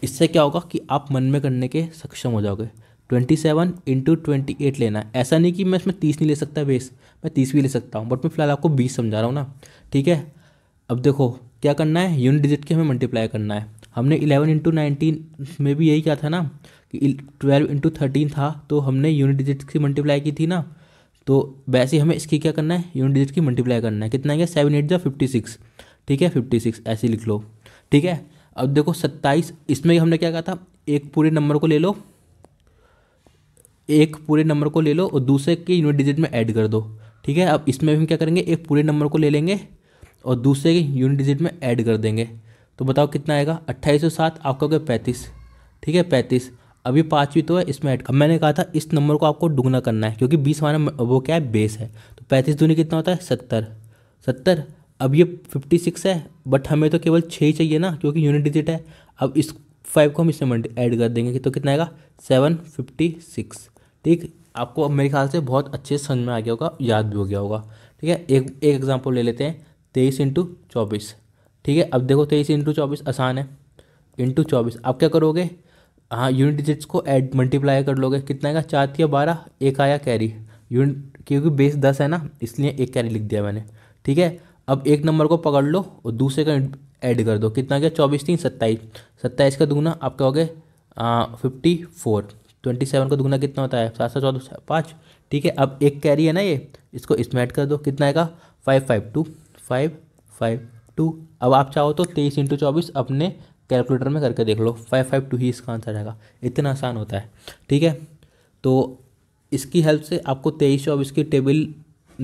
इससे क्या होगा कि आप मन में करने के सक्षम हो जाओगे twenty seven into twenty eight लेना है ऐसा नहीं कि मैं इसमें तीस नहीं ले सकता बेस मैं तीस भी ले सकता हूँ बट मैं फिलहाल आपको बीस समझा रहा हूँ ना ठीक है अब देखो क्या करना है यूनिट डिजिट के हमें मल्टीप्लाई करना है हमने इलेवन इंटू नाइनटीन में भी यही किया था ना ट्वेल्व इंटू थर्टीन था तो हमने यूनिट डिजिट की मल्टीप्लाई की थी ना तो वैसे हमें इसकी क्या करना है यूनिट डिजिट की मल्टीप्लाई करना है कितना है सेवन एट जो फिफ्टी सिक्स ठीक है फिफ्टी सिक्स ऐसे लिख लो ठीक है अब देखो सत्ताईस इसमें हमने क्या कहा था एक पूरे नंबर को ले लो एक पूरे नंबर को ले लो और दूसरे के यूनिट डिजिट में ऐड कर दो ठीक है अब इसमें भी हम क्या करेंगे एक पूरे नंबर को ले लेंगे और दूसरे के यूनिट डिजिट में ऐड कर देंगे तो बताओ कितना आएगा अट्ठाईस सौ सात आपका क्या पैंतीस ठीक है पैंतीस अभी पाँचवीं तो है इसमें ऐड कर मैंने कहा था इस नंबर को आपको दुगना करना है क्योंकि बीस हमारा वो क्या है बेस है तो पैंतीस दूनी कितना होता है सत्तर सत्तर अब ये फिफ्टी सिक्स है बट हमें तो केवल छः ही चाहिए ना क्योंकि यूनिट डिजिट है अब इस फाइव को हम इसमें ऐड कर देंगे कि तो कितना आएगा सेवन फिफ्टी सिक्स ठीक आपको अब मेरे ख्याल से बहुत अच्छे समझ में आ गया होगा याद भी हो गया होगा ठीक है एक एक एग्जाम्पल ले लेते हैं तेईस इंटू चौबीस ठीक है अब देखो तेईस इंटू चौबीस आसान है इंटू चौबीस आप क्या करोगे हाँ यूनिट डिजिट्स को एड मल्टीप्लाई कर लोगे कितना आएगा चार तीन बारह एक आया कैरी यूनिट क्योंकि बेस दस है ना इसलिए एक कैरी लिख दिया मैंने ठीक है अब एक नंबर को पकड़ लो और दूसरे का ऐड कर दो कितना गया चौबीस तीन सत्ताईस सत्ताईस का दुगना आपका हो गया फिफ्टी फोर ट्वेंटी सेवन का दुगना कितना होता है सात सौ चौदह पाँच ठीक है अब एक कैरी है ना ये इसको इसमें ऐड कर दो कितना आएगा five five two five five two अब आप चाहो तो तेईस इंटू चौबीस अपने कैलकुलेटर में करके देख लो फाइव फाइव टू ही इसका आंसर आएगा इतना आसान होता है ठीक है तो इसकी हेल्प से आपको तेईस सौ इसकी टेबल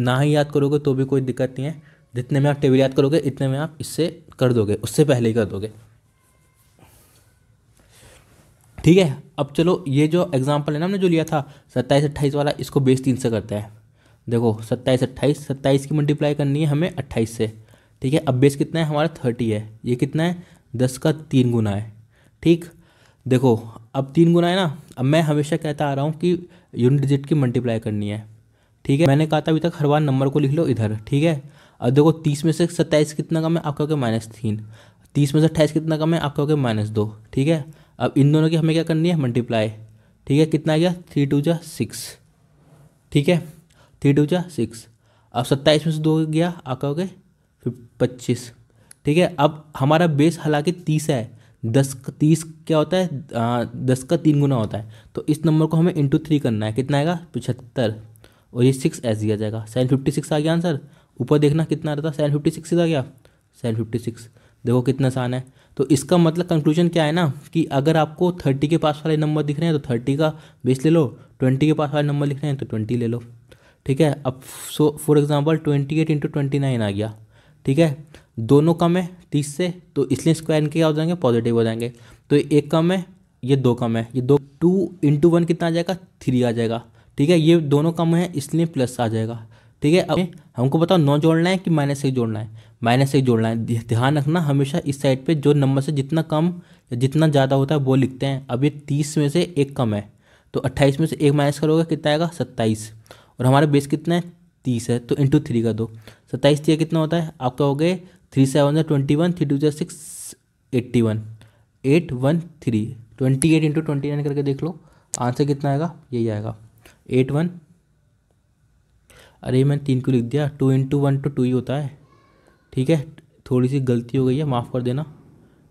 ना ही याद करोगे तो भी कोई दिक्कत नहीं है जितने में आप टेबल याद करोगे इतने में आप इससे कर दोगे उससे पहले ही कर दोगे ठीक है अब चलो ये जो एग्जाम्पल है ना हमने जो लिया था सत्ताईस अट्ठाईस वाला इसको बेस तीन से करते हैं देखो सत्ताईस अट्ठाईस सत्ताईस की मल्टीप्लाई करनी है हमें अट्ठाईस से ठीक है अब बेस कितना है हमारा थर्टी है ये कितना है दस का तीन गुना है ठीक देखो अब तीन गुना है ना अब मैं हमेशा कहता आ रहा हूँ कि यूनिट डिजिट की मल्टीप्लाई करनी है ठीक है मैंने कहा था अभी तक हर बार नंबर को लिख लो इधर ठीक है अब देखो तीस में से सत्ताईस कितना कम है आपका हो गया माइनस तीन तीस में से अट्ठाईस कितना कम है आपका हो गया माइनस दो ठीक है अब इन दोनों की हमें क्या करनी है मल्टीप्लाई ठीक है कितना गया थ्री टू जा सिक्स ठीक है थ्री टू जा सिक्स अब सत्ताईस में से दो गया आपका हो पच्चीस ठीक है अब हमारा बेस हालांकि तीस है दस तीस क्या होता है आ, दस का तीन गुना होता है तो इस नंबर को हमें इंटू थ्री करना है कितना आएगा पिछहत्तर और ये सिक्स एस दिया जाएगा सेवन फिफ्टी सिक्स आ गया आंसर ऊपर देखना कितना रहता है सेवन फिफ्टी सिक्स आ गया सेवन फिफ्टी सिक्स देखो कितना आसान है तो इसका मतलब कंक्लूजन क्या है ना कि अगर आपको थर्टी के पास वाले नंबर दिख रहे हैं तो थर्टी का बेस ले लो ट्वेंटी के पास वाले नंबर लिख रहे हैं तो ट्वेंटी ले लो ठीक है अब so for example twenty eight into twenty nine आ गया ठीक है दोनों कम है तीस से तो इसलिए स्क्वायर इनके क्या हो जाएंगे पॉजिटिव हो जाएंगे तो एक कम है ये दो कम है ये दो टू इंटू वन कितना आ जाएगा थ्री आ जाएगा ठीक है ये दोनों कम है इसलिए प्लस आ जाएगा ठीक है अब हमको बताओ नौ जोड़ना है कि माइनस एक जोड़ना है माइनस एक जोड़ना है ध्यान रखना हमेशा इस साइड पे जो नंबर से जितना कम जितना ज़्यादा होता है वो लिखते हैं अब ये तीस में से एक कम है तो अट्ठाईस में से एक माइनस करोगे कितना आएगा सत्ताईस और हमारा बेस कितना है तीस है तो इंटू थ्री का दो सत्ताईस थ्री कितना होता है आपका हो गए थ्री सेवन ज़ा ट्वेंटी वन थ्री टू ज़ा six eighty one eight one three twenty eight into twenty nine करके देख लो आंसर कितना आएगा यही आएगा एट वन अरे मैंने तीन को लिख दिया two into one two two ही होता है ठीक है थोड़ी सी गलती हो गई है माफ़ कर देना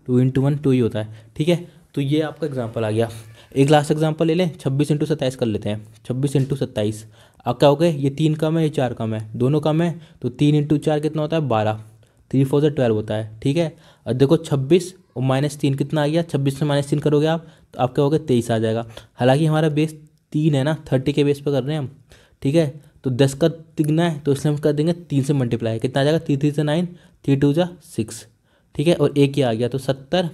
टू इंटू वन टू ही होता है ठीक है तो ये आपका एग्जाम्पल आ गया एक लास्ट एग्जाम्पल ले लें छब्बीस इंटू सत्ताईस कर लेते हैं छब्बीस इंटू सत्ताईस अब क्या हो गया ये तीन कम है ये चार कम है दोनों कम है तो तीन इंटू चार कितना होता है बारह थ्री फोर से ट्वेल्व होता है ठीक है और देखो छब्बीस और माइनस तीन कितना आ गया छब्बीस में माइनस तीन करोगे आप तो आपके हो गए तेईस आ जाएगा हालांकि हमारा बेस तीन है ना थर्टी के बेस पर कर रहे हैं हम ठीक है तो दस का तिगना है तो इसलिए हम कर देंगे तीन से मल्टीप्लाई कितना आ जाएगा थ्री थ्री से नाइन थ्री टू जा सिक्स ठीक है और एक ही आ गया तो सत्तर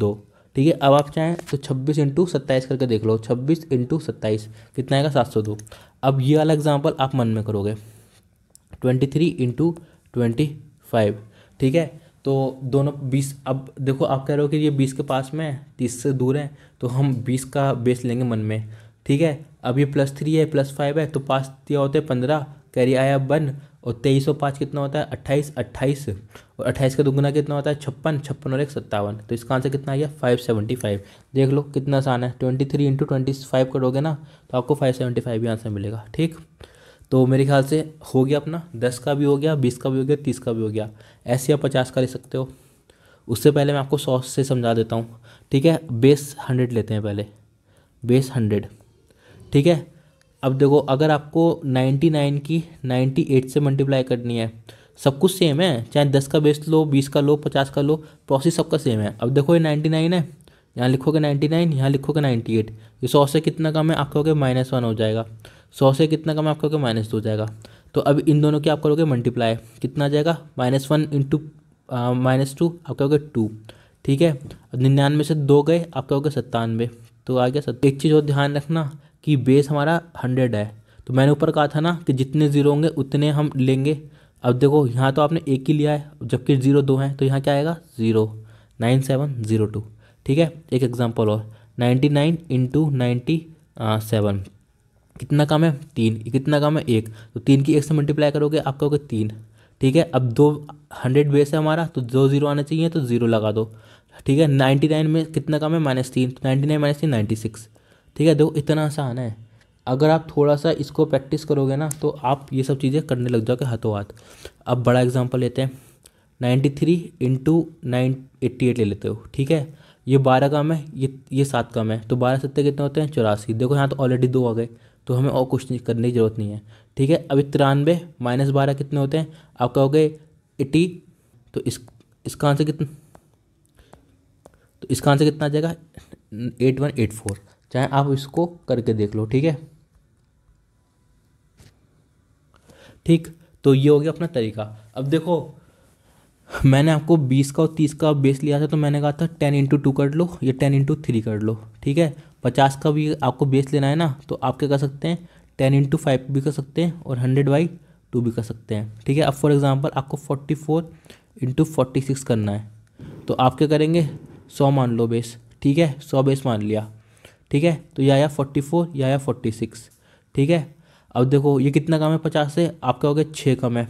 दो ठीक है अब आप चाहें तो छब्बीस इंटू सत्ताईस करके देख लो छब्बीस इंटू सत्ताईस कितना आएगा सात सौ दो अब ये वाला एग्जाम्पल आप मन में करोगे twenty three into twenty five ठीक है तो दोनों बीस अब देखो आप कह रहे हो कि ये बीस के पास में है तीस से दूर है तो हम बीस का बेस लेंगे मन में ठीक है अब ये प्लस थ्री है प्लस फाइव है तो पास क्या होता है पंद्रह कैरी आया वन और तेईस सौ पाँच कितना होता है अट्ठाईस अट्ठाईस और अट्ठाईस का दोगुना कितना होता है छप्पन छप्पन और एक सत्तावन तो इसका आंसर कितना आ गया फाइव सेवेंटी फाइव देख लो कितना आसान है twenty three into twenty five करोगे ना तो आपको फाइव सेवेंटी फाइव ही आंसर मिलेगा ठीक तो मेरे ख्याल से हो गया अपना दस का भी हो गया बीस का भी हो गया तीस का भी हो गया ऐसे आप पचास का ले सकते हो उससे पहले मैं आपको सौ से समझा देता हूँ ठीक है बेस हंड्रेड लेते हैं पहले बेस हंड्रेड ठीक है अब देखो अगर आपको नाइन्टी नाइन की नाइन्टी एट से मल्टीप्लाई करनी है सब कुछ सेम है चाहे दस का बेस लो बीस का लो पचास का लो प्रोसेस सबका सेम है अब देखो ये नाइन्टी नाइन है यहाँ लिखोगे नाइन्टी नाइन यहाँ लिखोगे नाइन्टी एट ये सौ से कितना कम है आपका हो गया माइनस वन हो जाएगा सौ से कितना कम आपका माइनस दो हो जाएगा तो अब इन दोनों की आप करोगे मल्टीप्लाई कितना आ जाएगा minus one into minus two आप कहोगे टू ठीक है निन्यानवे से दो गए आप कहोगे सत्तानवे तो आ गया सत्तर एक चीज़ और ध्यान रखना कि बेस हमारा हंड्रेड है तो मैंने ऊपर कहा था ना कि जितने ज़ीरो होंगे उतने हम लेंगे अब देखो यहाँ तो आपने एक ही लिया है जबकि ज़ीरो दो हैं तो यहाँ क्या आएगा zero nine seven zero two ठीक है एक एग्ज़ाम्पल और ninety nine into ninety seven कितना काम है तीन कितना काम है एक तो तीन की एक से मल्टीप्लाई करोगे आपका होगा तीन ठीक है अब दो हंड्रेड बेस है हमारा तो दो जीरो आना चाहिए तो जीरो लगा दो ठीक है नाइन्टी नाइन में कितना काम है माइनस तीन तो नाइन्टी नाइन माइनस तीन नाइन्टी सिक्स ठीक है देखो इतना आसान है अगर आप थोड़ा सा इसको प्रैक्टिस करोगे ना तो आप ये सब चीज़ें करने लग जाओगे हाथों हाथ अब बड़ा एग्जाम्पल लेते हैं ninety three into nine eighty eight ले लेते हो ठीक है ये बारह कम है ये ये सात कम है तो बारह सत्तर कितने होते हैं चौरासी देखो यहाँ तो ऑलरेडी दो आ गए तो हमें और कुछ करने की ज़रूरत नहीं है ठीक है अभी तिरानवे माइनस बारह कितने होते हैं आप कहोगे एटी तो इस इसका आंसर कितना तो इसका आंसर कितना आ जाएगा एट वन एट फोर चाहे आप इसको करके देख लो ठीक है ठीक तो ये हो गया अपना तरीका अब देखो मैंने आपको बीस का और तीस का बेस लिया था तो मैंने कहा था टेन इंटू टू कर लो या टेन इंटू थ्री कर लो ठीक है पचास का भी आपको बेस लेना है ना तो आप क्या कर सकते हैं टेन इंटू फाइव भी कर सकते हैं और हंड्रेड बाई टू भी कर सकते हैं ठीक है अब फॉर एग्ज़ाम्पल आपको forty four into forty six करना है तो आप क्या करेंगे सौ मान लो बेस ठीक है सौ बेस मान लिया ठीक है तो यह आया फोर्टी फोर या आया फोर्टी सिक्स ठीक है अब देखो ये कितना कम है पचास से आपका हो गया छः कम है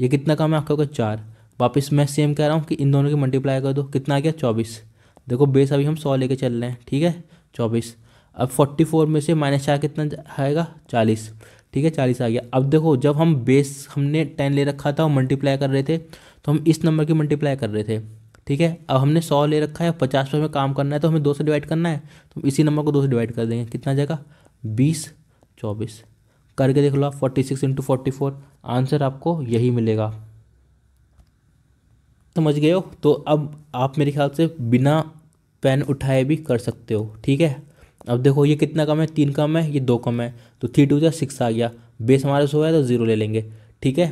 ये कितना कम है आपका हो गया चार वापस मैं सेम कह रहा हूँ कि इन दोनों की मल्टीप्लाई कर दो कितना आ गया चौबीस देखो बेस अभी हम सौ लेके चल रहे हैं ठीक है चौबीस अब फोर्टी फोर में से माइनस चार कितना आएगा चालीस ठीक है चालीस आ गया अब देखो जब हम बेस हमने टेन ले रखा था और मल्टीप्लाई कर रहे थे तो हम इस नंबर की मल्टीप्लाई कर रहे थे ठीक है अब हमने सौ ले रखा है पचास पर हमें काम करना है तो हमें दो से डिवाइड करना है तो इसी नंबर को दो से डिवाइड कर देंगे कितना जाएगा बीस चौबीस करके देख लो आप forty six into forty four answer आपको यही मिलेगा समझ गए हो तो अब आप मेरे ख्याल से बिना पेन उठाए भी कर सकते हो ठीक है अब देखो ये कितना कम है तीन कम है ये दो कम है तो थ्री टू जो सिक्स आ गया बेस हमारे सो है तो ज़ीरो ले लेंगे ठीक है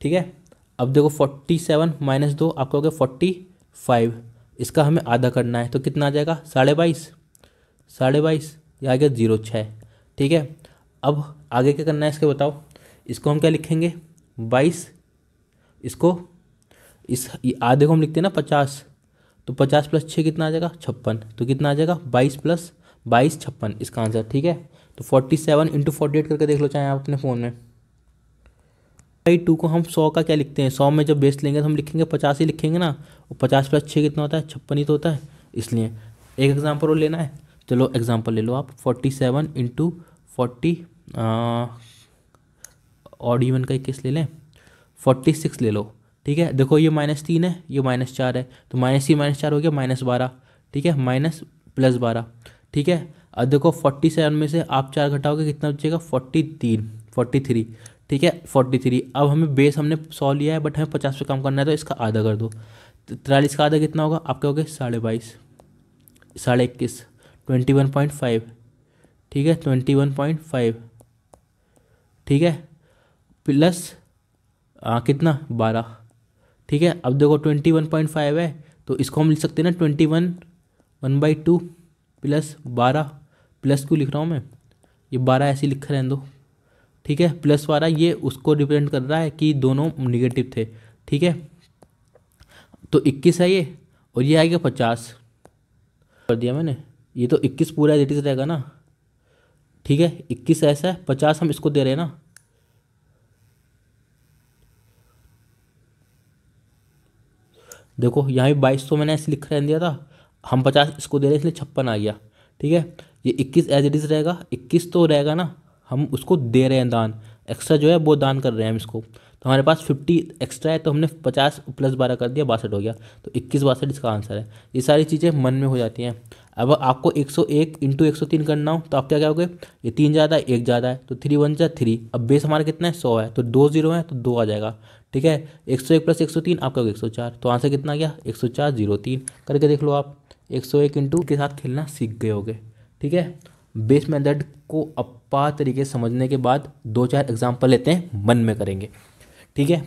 ठीक है अब देखो फोर्टी सेवन माइनस दो आप हो गया फोर्टी फाइव इसका हमें आधा करना है तो कितना आ जाएगा साढ़े बाईस साढ़े बाईस या आ गया जीरो छः ठीक है अब आगे क्या करना है इसके बताओ इसको हम क्या लिखेंगे बाईस इसको इस आधे को हम लिखते हैं ना पचास तो पचास प्लस छः कितना आ जाएगा छप्पन तो कितना आ जाएगा बाईस प्लस बाईस छप्पन इसका आंसर ठीक है तो forty seven into forty eight करके देख लो चाहे आप अपने फ़ोन में बाई टू को हम सौ का क्या लिखते हैं सौ में जब बेस लेंगे तो हम लिखेंगे पचास ही लिखेंगे ना और पचास प्लस छः कितना होता है छप्पन ही तो होता है इसलिए एक एग्जाम्पल और लेना है चलो एग्जाम्पल ले लो आप forty seven into forty odd even का एक केस ले लें फोर्टी सिक्स ले लो ठीक है देखो ये माइनस तीन है ये माइनस चार है तो माइनस ही माइनस चार हो गया माइनस बारह ठीक है माइनस प्लस बारह ठीक है अब देखो फोर्टी सेवन में से आप चार घटाओगे कितना बचेगा फोर्टी तीन फोर्टी थ्री ठीक है फोर्टी थ्री अब हमें बेस हमने सौ लिया है बट हमें पचास पे काम करना है तो इसका आधा कर दो तिरालीस का आधा कितना होगा आपके हो गए साढ़े बाईस साढ़े इक्कीस ट्वेंटी वन पॉइंट फाइव ठीक है ट्वेंटी वन पॉइंट फाइव ठीक है प्लस आ, कितना बारह ठीक है अब देखो ट्वेंटी वन पॉइंट फाइव है तो इसको हम लिख सकते हैं ना twenty one one by two plus बारह प्लस क्यों लिख रहा हूँ मैं ये बारह ऐसे लिख रहे हैं दो ठीक है प्लस वाला ये उसको रिप्रेजेंट कर रहा है कि दोनों निगेटिव थे ठीक है तो इक्कीस है ये और ये आएगा पचास कर दिया मैंने ये तो इक्कीस पूरा एज इट रहेगा ना ठीक है इक्कीस ऐसा है पचास हम इसको दे रहे हैं ना देखो यहाँ भी बाईस सौ मैंने ऐसे लिख रहने दिया था हम पचास इसको दे रहे इसलिए छप्पन आ गया ठीक है ये इक्कीस एज इट इज़ रहेगा इक्कीस तो रहेगा ना हम उसको दे रहे हैं दान एक्स्ट्रा जो है वो दान कर रहे हैं हम इसको तो हमारे पास फिफ्टी एक्स्ट्रा है तो हमने पचास प्लस बारह कर दिया बासठ हो गया तो इक्कीस बासठ इसका आंसर है ये सारी चीज़ें मन में हो जाती हैं अब आपको एक सौ एक इंटू एक सौ तीन करना हो तो आप क्या कहोगे ये तीन ज़्यादा है एक ज़्यादा है तो थ्री वन जै थ्री अब बेस हमारा कितना है सौ है तो दो जीरो है तो दो आ जाएगा ठीक है एक सौ एक प्लस एक सौ तीन आपका एक सौ चार तो आंसर कितना गया एक सौ चार जीरो तीन करके देख लो आप एक सौ एक इंटू के साथ खेलना सीख गए होगे ठीक है बेस मेथड को अपार तरीके से समझने के बाद दो चार एग्जाम्पल लेते हैं मन में करेंगे ठीक है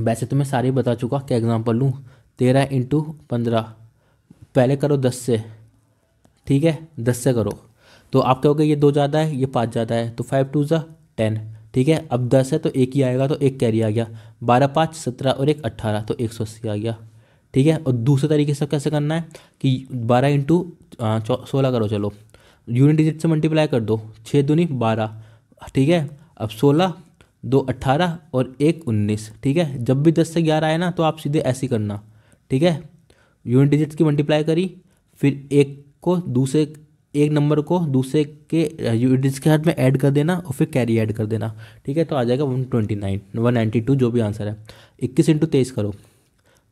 वैसे तो मैं सारे बता चुका क्या एग्जाम्पल लूँ तेरह इंटू पंद्रह पहले करो दस से ठीक है दस से करो तो आप कहोगे ये दो ज़्यादा है ये पाँच ज़्यादा है तो फाइव टू ज़ा टेन ठीक है अब दस है तो एक ही आएगा तो एक कैरी आ गया बारह पाँच सत्रह और एक अट्ठारह तो एक सौ अस्सी आ गया ठीक है और दूसरे तरीके से कैसे करना है कि बारह इंटू सोलह करो चलो यूनिट डिजिट से मल्टीप्लाई कर दो छः दूनी बारह ठीक है अब सोलह दो अट्ठारह और एक उन्नीस ठीक है जब भी दस से ग्यारह आए ना तो आप सीधे ऐसे करना ठीक है यूनिट डिजिट्स की मल्टीप्लाई करी फिर एक को दूसरे एक नंबर को दूसरे के यूनिट्स uh, के हाथ में ऐड कर देना और फिर कैरी ऐड कर देना ठीक है तो आ जाएगा one twenty nine one ninety two जो भी आंसर है इक्कीस इंटू तेईस करो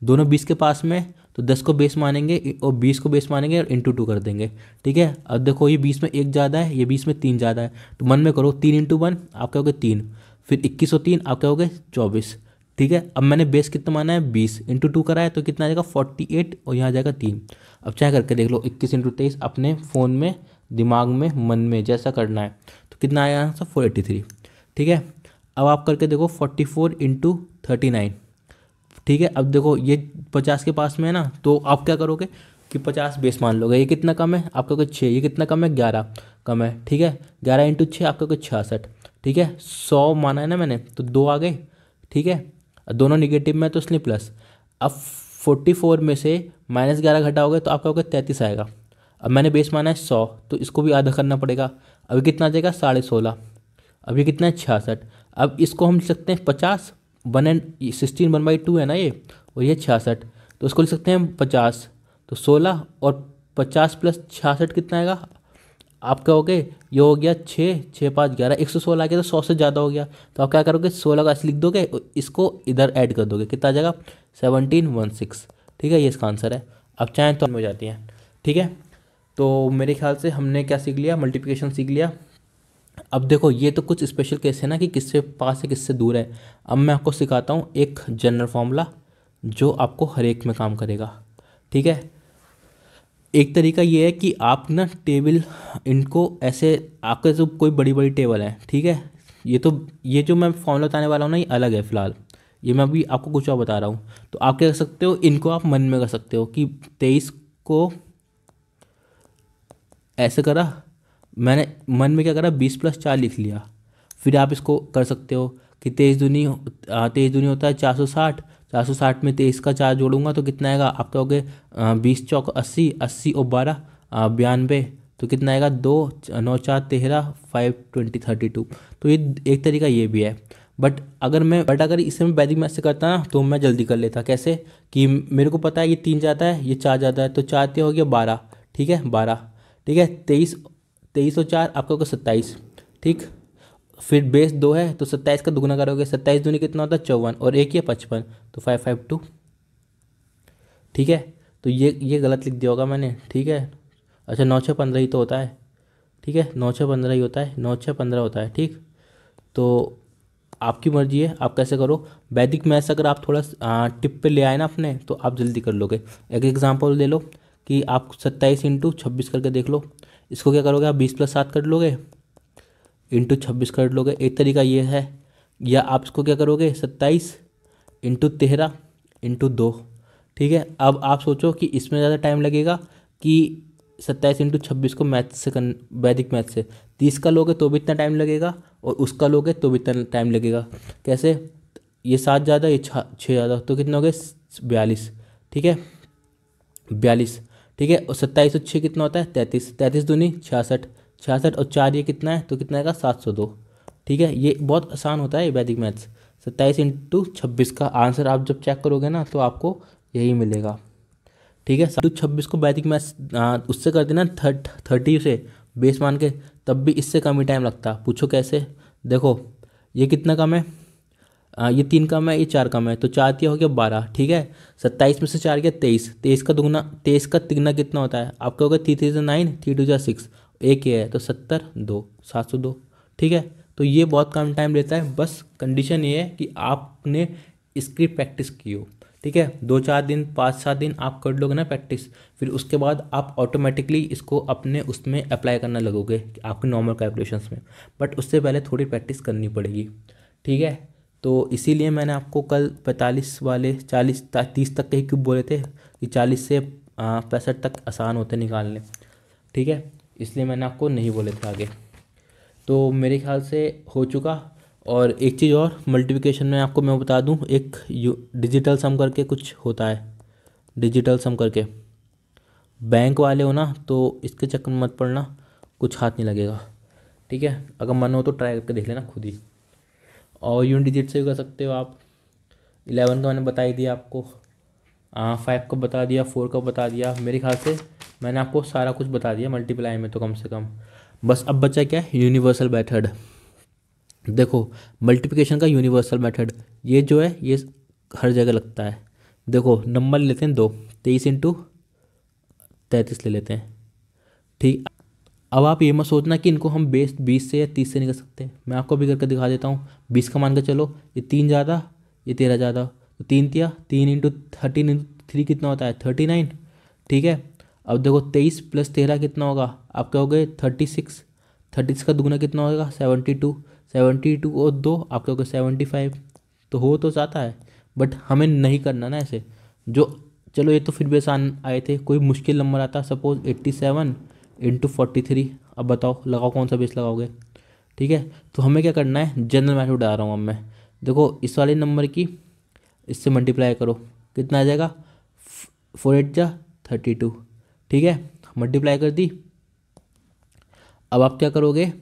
दोनों बीस के पास में तो दस को बेस मानेंगे और बीस को बेस मानेंगे और इंटू टू कर देंगे ठीक है अब देखो ये बीस में एक ज़्यादा है ये बीस में तीन ज़्यादा है तो मन में करो तीन इंटू वन आप क्या होगे तीन फिर इक्कीस और तीन आप क्या हो गए चौबीस ठीक है अब मैंने बेस कितना माना है बीस इंटू टू कराया तो कितना आ जाएगा फोर्टी एट और यहाँ आ जाएगा तीन अब चाहे करके देख लो इक्कीस इंटू तेईस अपने फ़ोन में दिमाग में मन में जैसा करना है तो कितना आया आंसर फोर एट्टी थ्री ठीक है अब आप करके देखो forty four into thirty nine ठीक है अब देखो ये पचास के पास में है ना तो आप क्या करोगे कि पचास बेस मान लोगे ये कितना कम है आपका कोई छः ये कितना कम है ग्यारह कम है ठीक है ग्यारह इंटू छः आपका कोई छियासठ ठीक है सौ माना है ना मैंने तो दो आ गए ठीक है दोनों निगेटिव में तो इसलिए प्लस अब फोर्टी फोर में से माइनस ग्यारह घटाओगे तो आपका होगा तैंतीस आएगा अब मैंने बेस माना है सौ तो इसको भी आधा करना पड़ेगा अभी कितना आ जाएगा साढ़े सोलह अभी कितना है छियासठ अब इसको हम लिख सकते हैं पचास one and sixteen one by two है ना ये और ये छियासठ तो इसको लिख सकते हैं पचास तो सोलह और पचास प्लस छियासठ कितना आएगा आप कहोगे ये हो गया छः छः पाँच ग्यारह एक सौ सोलह आ गया तो सौ से ज़्यादा हो गया तो आप क्या करोगे सोलह का लिख दोगे इसको इधर ऐड कर दोगे कितना आ जाएगा सेवनटीन वन सिक्स ठीक है ये इसका आंसर है अब चाहें तो हो जाती हैं ठीक है तो मेरे ख्याल से हमने क्या सीख लिया मल्टीप्लिकेशन सीख लिया अब देखो ये तो कुछ स्पेशल केस है ना कि किससे पास है किससे दूर है अब मैं आपको सिखाता हूँ एक जनरल फार्मूला जो आपको हर एक में काम करेगा ठीक है एक तरीका ये है कि आप ना टेबल इनको ऐसे आपके जो तो कोई बड़ी बड़ी टेबल है ठीक है ये तो ये जो मैं फॉर्मूला बताने वाला हूँ ना ये अलग है फ़िलहाल ये मैं अभी आपको कुछ और बता रहा हूँ तो आप क्या कर सकते हो इनको आप मन में कर सकते हो कि तेईस को ऐसे करा मैंने मन में क्या करा बीस प्लस चार लिख लिया फिर आप इसको कर सकते हो कि तेईस दूनी तेईस दूनी होता है चार सौ साठ चार सौ साठ में तेईस का चार जोड़ूंगा तो कितना आएगा आप तो गए बीस चौक अस्सी अस्सी और बारह बयानबे तो कितना आएगा दो नौ चार तेरह फाइव ट्वेंटी थर्टी टू तो ये एक तरीका ये भी है बट अगर मैं बट अगर इसे मैं वैदिक मैथ से करता ना तो मैं जल्दी कर लेता कैसे कि मेरे को पता है ये तीन जाता है ये चार जाता है तो चार ते हो गया बारह ठीक है बारह ठीक है तेईस तेईस और चार आपका होगा सत्ताईस ठीक फिर बेस दो है तो सत्ताईस का दुगना करोगे सत्ताईस दूनी कितना होता है चौवन और एक ही पचपन तो फाइव फाइव टू ठीक है तो ये ये गलत लिख दिया होगा मैंने ठीक है अच्छा नौ छः पंद्रह ही तो होता है ठीक है नौ छः पंद्रह ही होता है नौ छः पंद्रह होता है ठीक तो आपकी मर्जी है आप कैसे करो वैदिक मैथ्स अगर आप थोड़ा टिप पे ले आए ना अपने तो आप जल्दी कर लोगे एक एग्जांपल ले लो कि आप सत्ताईस इंटू छब्बीस करके देख लो इसको क्या करोगे आप बीस प्लस सात कर लोगे इंटू छब्बीस कर लोगे एक तरीका ये है या आप इसको क्या करोगे सत्ताईस इंटू तेरह इंटू दो ठीक है अब आप सोचो कि इसमें ज़्यादा टाइम लगेगा कि सत्ताईस इंटू छब्बीस को मैथ से कर वैदिक मैथ से तीस का लोगे तो भी इतना टाइम लगेगा और उसका लोगे तो भी इतना टाइम लगेगा कैसे ये सात ज़्यादा ये छः ज़्यादा तो कितने हो गए बयालीस ठीक है बयालीस ठीक है और सत्ताईस और छः कितना होता है तैंतीस तैंतीस दूनी छियासठ छियासठ और चार ये कितना है तो कितना आएगा सात सौ दो ठीक है ये बहुत आसान होता है वैदिक मैथ्स सत्ताईस इंटू छब्बीस का आंसर आप जब चेक करोगे ना तो आपको यही मिलेगा ठीक है सात छब्बीस को वैदिक मैथ्स उससे कर देना थर्ट थर्टी से बेस मान के तब भी इससे कम ही टाइम लगता पूछो कैसे देखो ये कितना कम है आ, ये तीन कम है ये चार कम है तो चार तीन हो गया बारह ठीक है सत्ताईस में से चार गया तेईस तेईस का दुगना तेईस का तिगना कितना होता है आपका गया थ्री थ्री जो नाइन थ्री टू जो सिक्स एक ये है तो सत्तर दो सात सौ दो ठीक है तो ये बहुत कम टाइम लेता है बस कंडीशन ये है कि आपने इसकी प्रैक्टिस की हो ठीक है दो चार दिन पाँच सात दिन आप कर लोगे ना प्रैक्टिस फिर उसके बाद आप ऑटोमेटिकली इसको अपने उसमें अप्लाई करना लगोगे आपके नॉर्मल कैलकुलेशंस में बट उससे पहले थोड़ी प्रैक्टिस करनी पड़ेगी ठीक है तो इसीलिए मैंने आपको कल पैंतालीस वाले चालीस तीस तक के ही क्यूब बोले थे कि चालीस से पैंसठ तक आसान होते निकालने ठीक है इसलिए मैंने आपको नहीं बोले थे आगे तो मेरे ख्याल से हो चुका और एक चीज़ और मल्टीप्लिकेशन में आपको मैं बता दूं एक डिजिटल सम करके कुछ होता है डिजिटल सम करके बैंक वाले हो ना तो इसके चक्कर में मत पड़ना कुछ हाथ नहीं लगेगा ठीक है अगर मन हो तो ट्राई करके देख लेना खुद ही और यून डिजिट से भी कर सकते हो आप इलेवन का मैंने बता ही दिया आपको फाइव हाँ, का बता दिया फोर का बता दिया मेरे ख्याल से मैंने आपको सारा कुछ बता दिया मल्टीप्लाई में तो कम से कम बस अब बचा क्या है यूनिवर्सल मैथड देखो मल्टीप्लिकेशन का यूनिवर्सल मैथड ये जो है ये हर जगह लगता है देखो नंबर लेते हैं दो तेईस इंटू तैंतीस ले लेते हैं ठीक अब आप ये मत सोचना कि इनको हम बेस बीस से या तीस से नहीं कर सकते हैं मैं आपको भी करके दिखा देता हूँ बीस का मान के चलो ये तीन ज़्यादा ये तेरह ज़्यादा तो तीन तिया तीन इंटू थर्टीन इंटू थ्री कितना होता है थर्टी नाइन ठीक है अब देखो तेईस प्लस तेरह कितना होगा आप क्या हो गए थर्टी सिक्स थर्टी सिक्स का दुगना कितना होगा सेवेंटी टू सेवेंटी टू और दो आप क्या हो गए सेवेंटी फाइव तो हो तो जाता है बट हमें नहीं करना ना ऐसे जो चलो ये तो फिर भी आसान आए थे कोई मुश्किल नंबर आता suppose eighty seven into forty three अब बताओ लगाओ कौन सा बेस लगाओगे ठीक है तो हमें क्या करना है जनरल मैथड डाल रहा हूँ अब मैं देखो इस वाले नंबर की इससे मल्टीप्लाई करो कितना आ जाएगा फोर एट जा थर्टी टू ठीक है मल्टीप्लाई कर दी अब आप क्या करोगे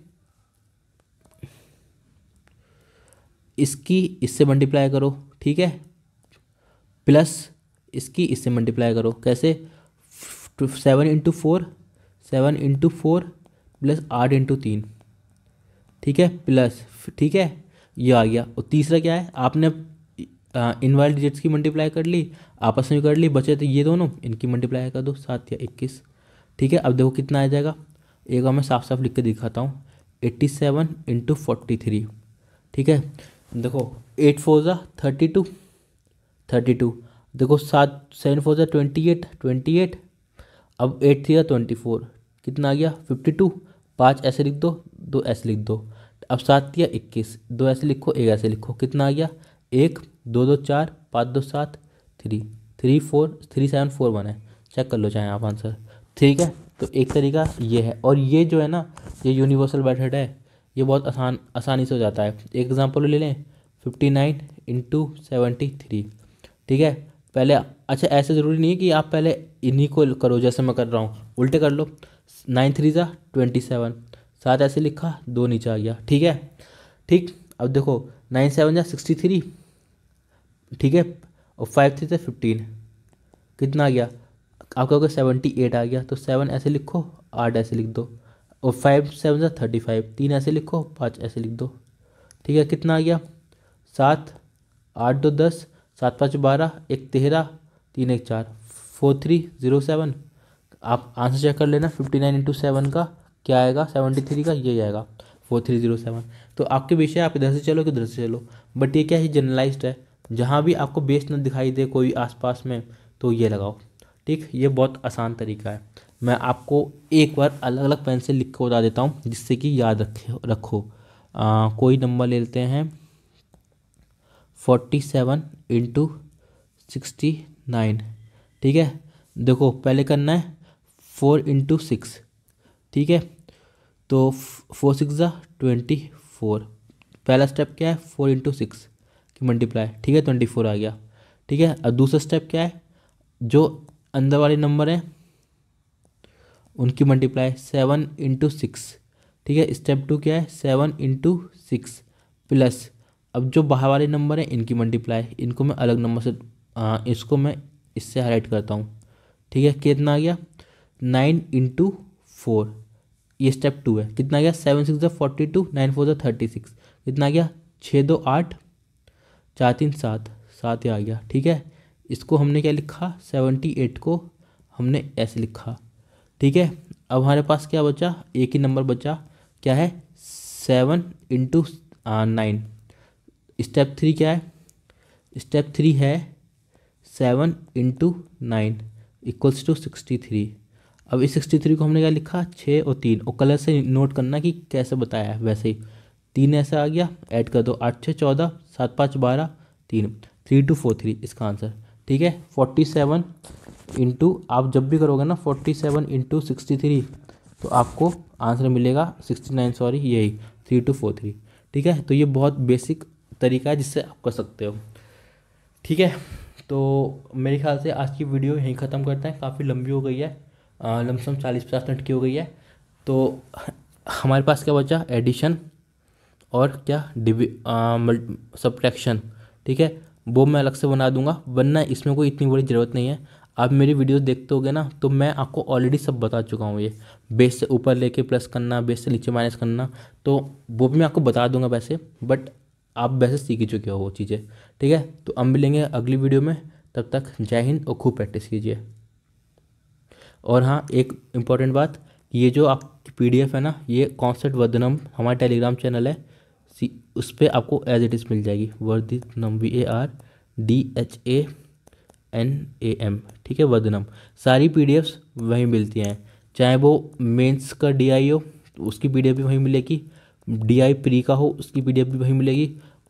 इसकी इससे मल्टीप्लाई करो ठीक है प्लस इसकी इससे मल्टीप्लाई करो कैसे seven into four seven into four plus आठ इंटू तीन ठीक है प्लस ठीक है ये आ गया और तीसरा क्या है आपने इन वाले डिजिट्स की मल्टीप्लाई कर ली आपस में कर ली बचे तो ये दोनों इनकी मल्टीप्लाई कर दो सात या इक्कीस ठीक है अब देखो कितना आ जाएगा एक बार मैं साफ साफ लिख के दिखाता हूँ eighty seven into forty three ठीक है देखो एट फोर ज़ा थर्टी टू थर्टी टू देखो सात सेवन फोर ज़ा ट्वेंटी एट ट्वेंटी एट अब एट थ्री ज़ा ट्वेंटी फोर कितना आ गया फिफ्टी टू पाँच ऐसे लिख दो दो ऐसे लिख दो अब सात या इक्कीस दो ऐसे लिखो एक ऐसे लिखो कितना आ गया एक दो दो चार पाँच दो सात three three four three seven four one है चेक कर लो चाहे आप आंसर ठीक है तो एक तरीका ये है और ये जो है ना ये यूनिवर्सल मेथड है ये बहुत आसान आसानी से हो जाता है एक एग्जाम्पल ले लें fifty nine into seventy three ठीक है पहले अच्छा ऐसे ज़रूरी नहीं है कि आप पहले इन्हीं को करो जैसे मैं कर रहा हूँ उल्टे कर लो नाइन थ्री ज़ा ट्वेंटी सेवन सात ऐसे लिखा दो नीचे आ गया ठीक है ठीक अब देखो नाइन सेवन ज़ा सिक्सटी थ्री ठीक है और फाइव थ्री से फिफ्टीन कितना आ गया आपका अगर सेवेंटी एट आ गया तो सेवन ऐसे लिखो आठ ऐसे लिख दो और फाइव सेवन से थर्टी फाइव तीन ऐसे लिखो पाँच ऐसे लिख दो ठीक है कितना आ गया सात आठ दो दस सात पाँच बारह एक तेरह तीन एक चार फोर थ्री ज़ीरो सेवन आप आंसर चेक कर लेना फिफ्टी नाइन इंटू सेवन का क्या आएगा सेवेंटी थ्री का ये आएगा फोर थ्री ज़ीरो सेवन तो आपके विषय आप इधर से चलो कि उधर से चलो बट ये क्या है जनरलाइज्ड है जहाँ भी आपको बेस न दिखाई दे कोई आसपास में तो ये लगाओ ठीक ये बहुत आसान तरीका है मैं आपको एक बार अलग अलग पेन से लिख के बता देता हूँ जिससे कि याद रखे रखो आ, कोई नंबर ले लेते हैं forty seven into sixty nine ठीक है देखो पहले करना है फोर इंटू सिक्स ठीक है तो फोर सिक्स ज़ा ट्वेंटी फोर पहला स्टेप क्या है फोर इंटू सिक्स मल्टीप्लाई ठीक है ट्वेंटी फोर आ गया ठीक है और दूसरा स्टेप क्या है जो अंदर वाले नंबर हैं उनकी मल्टीप्लाई सेवन इंटू सिक्स ठीक है स्टेप टू क्या है सेवन इंटू सिक्स प्लस अब जो बाहर वाले नंबर हैं इनकी मल्टीप्लाई इनको मैं अलग नंबर से आ, इसको मैं इससे हाईलाइट करता हूँ ठीक है कितना आ गया नाइन इंटू फोर ये स्टेप टू है कितना आ गया सेवन सिक्स जो फोर्टी टू नाइन फोर जो थर्टी सिक्स कितना आ गया छः दो आठ चार तीन सात सात ही आ गया ठीक है इसको हमने क्या लिखा सेवेंटी एट को हमने ऐसे लिखा ठीक है अब हमारे पास क्या बचा एक ही नंबर बचा क्या है seven into nine step three क्या है स्टेप थ्री है seven into nine equals to sixty three अब इस सिक्सटी थ्री को हमने क्या लिखा छः और तीन और कलर से नोट करना कि कैसे बताया है वैसे ही तीन ऐसा आ गया ऐड कर दो आठ छः चौदह सात पाँच बारह तीन थ्री टू फोर थ्री इसका आंसर ठीक है फोर्टी सेवन इंटू आप जब भी करोगे ना forty seven into sixty three तो आपको आंसर मिलेगा सिक्सटी नाइन सॉरी यही थ्री टू फोर थ्री ठीक है तो ये बहुत बेसिक तरीका है जिससे आप कर सकते हो ठीक है तो मेरे ख्याल से आज की वीडियो यहीं ख़त्म करते हैं काफ़ी लंबी हो गई है लमसम चालीस पचास मिनट की हो गई है तो हमारे पास क्या बचा एडिशन और क्या डिवि सब्ट्रैक्शन ठीक है वो मैं अलग से बना दूंगा वरना इसमें कोई इतनी बड़ी ज़रूरत नहीं है आप मेरी वीडियोस देखते होगे ना तो मैं आपको ऑलरेडी सब बता चुका हूँ ये बेस से ऊपर लेके प्लस करना बेस से नीचे माइनस करना तो वो भी मैं आपको बता दूंगा वैसे बट आप वैसे सीख ही चुके हो वो चीज़ें ठीक है तो हम मिलेंगे अगली वीडियो में तब तक जय हिंद और खूब प्रैक्टिस कीजिए और हाँ एक इम्पॉर्टेंट बात ये जो आपकी पी है ना ये कॉन्सेप्ट वर्धनम हमारा टेलीग्राम चैनल है सी उस पर आपको एज इट इज़ मिल जाएगी नम V A R D H A N A M ठीक है वर्धनम सारी पी वहीं मिलती हैं चाहे वो मेंस का डी आई हो तो उसकी पी भी वहीं मिलेगी डी आई प्री का हो उसकी पी भी वहीं मिलेगी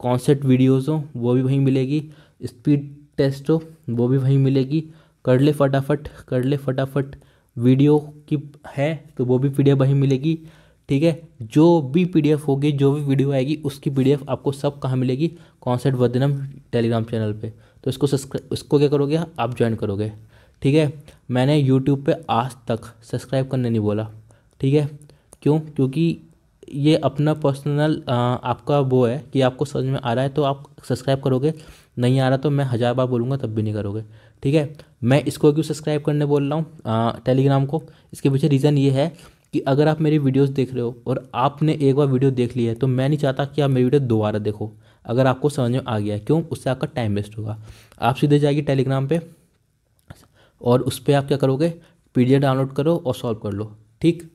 कॉन्सेप्ट वीडियोज हो वो भी वहीं मिलेगी स्पीड टेस्ट हो वो भी वहीं मिलेगी कर ले फटाफट कर ले फटाफट वीडियो की है तो वो भी पी वहीं मिलेगी ठीक है जो भी पीडीएफ होगी जो भी वीडियो आएगी उसकी पीडीएफ आपको सब कहाँ मिलेगी कॉन्सेप्ट वदनम टेलीग्राम चैनल पे तो इसको सब्सक्राइब इसको क्या करोगे आप ज्वाइन करोगे ठीक है मैंने यूट्यूब पे आज तक सब्सक्राइब करने नहीं बोला ठीक है क्यों क्योंकि ये अपना पर्सनल आपका वो है कि आपको समझ में आ रहा है तो आप सब्सक्राइब करोगे नहीं आ रहा तो मैं हज़ार बार बोलूँगा तब भी नहीं करोगे ठीक है मैं इसको क्यों सब्सक्राइब करने बोल रहा हूँ टेलीग्राम को इसके पीछे रीज़न ये है कि अगर आप मेरी वीडियोस देख रहे हो और आपने एक बार वीडियो देख ली है तो मैं नहीं चाहता कि आप मेरी वीडियो दोबारा देखो अगर आपको समझ में आ गया है क्यों उससे आपका टाइम वेस्ट होगा आप सीधे जाइए टेलीग्राम पर और उस पर आप क्या करोगे पी डाउनलोड करो और सॉल्व कर लो ठीक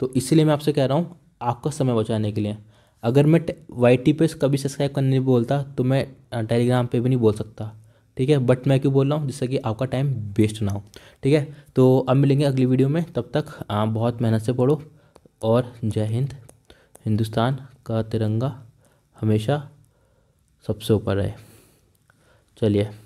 तो इसीलिए मैं आपसे कह रहा हूँ आपका समय बचाने के लिए अगर मैं वाई टी पे कभी सब्सक्राइब करने नहीं बोलता तो मैं टेलीग्राम पे भी नहीं बोल सकता ठीक है बट मैं क्यों बोल रहा हूँ जिससे कि आपका टाइम वेस्ट ना हो ठीक है तो अब मिलेंगे अगली वीडियो में तब तक आप बहुत मेहनत से पढ़ो और जय हिंद हिंदुस्तान का तिरंगा हमेशा सबसे ऊपर रहे चलिए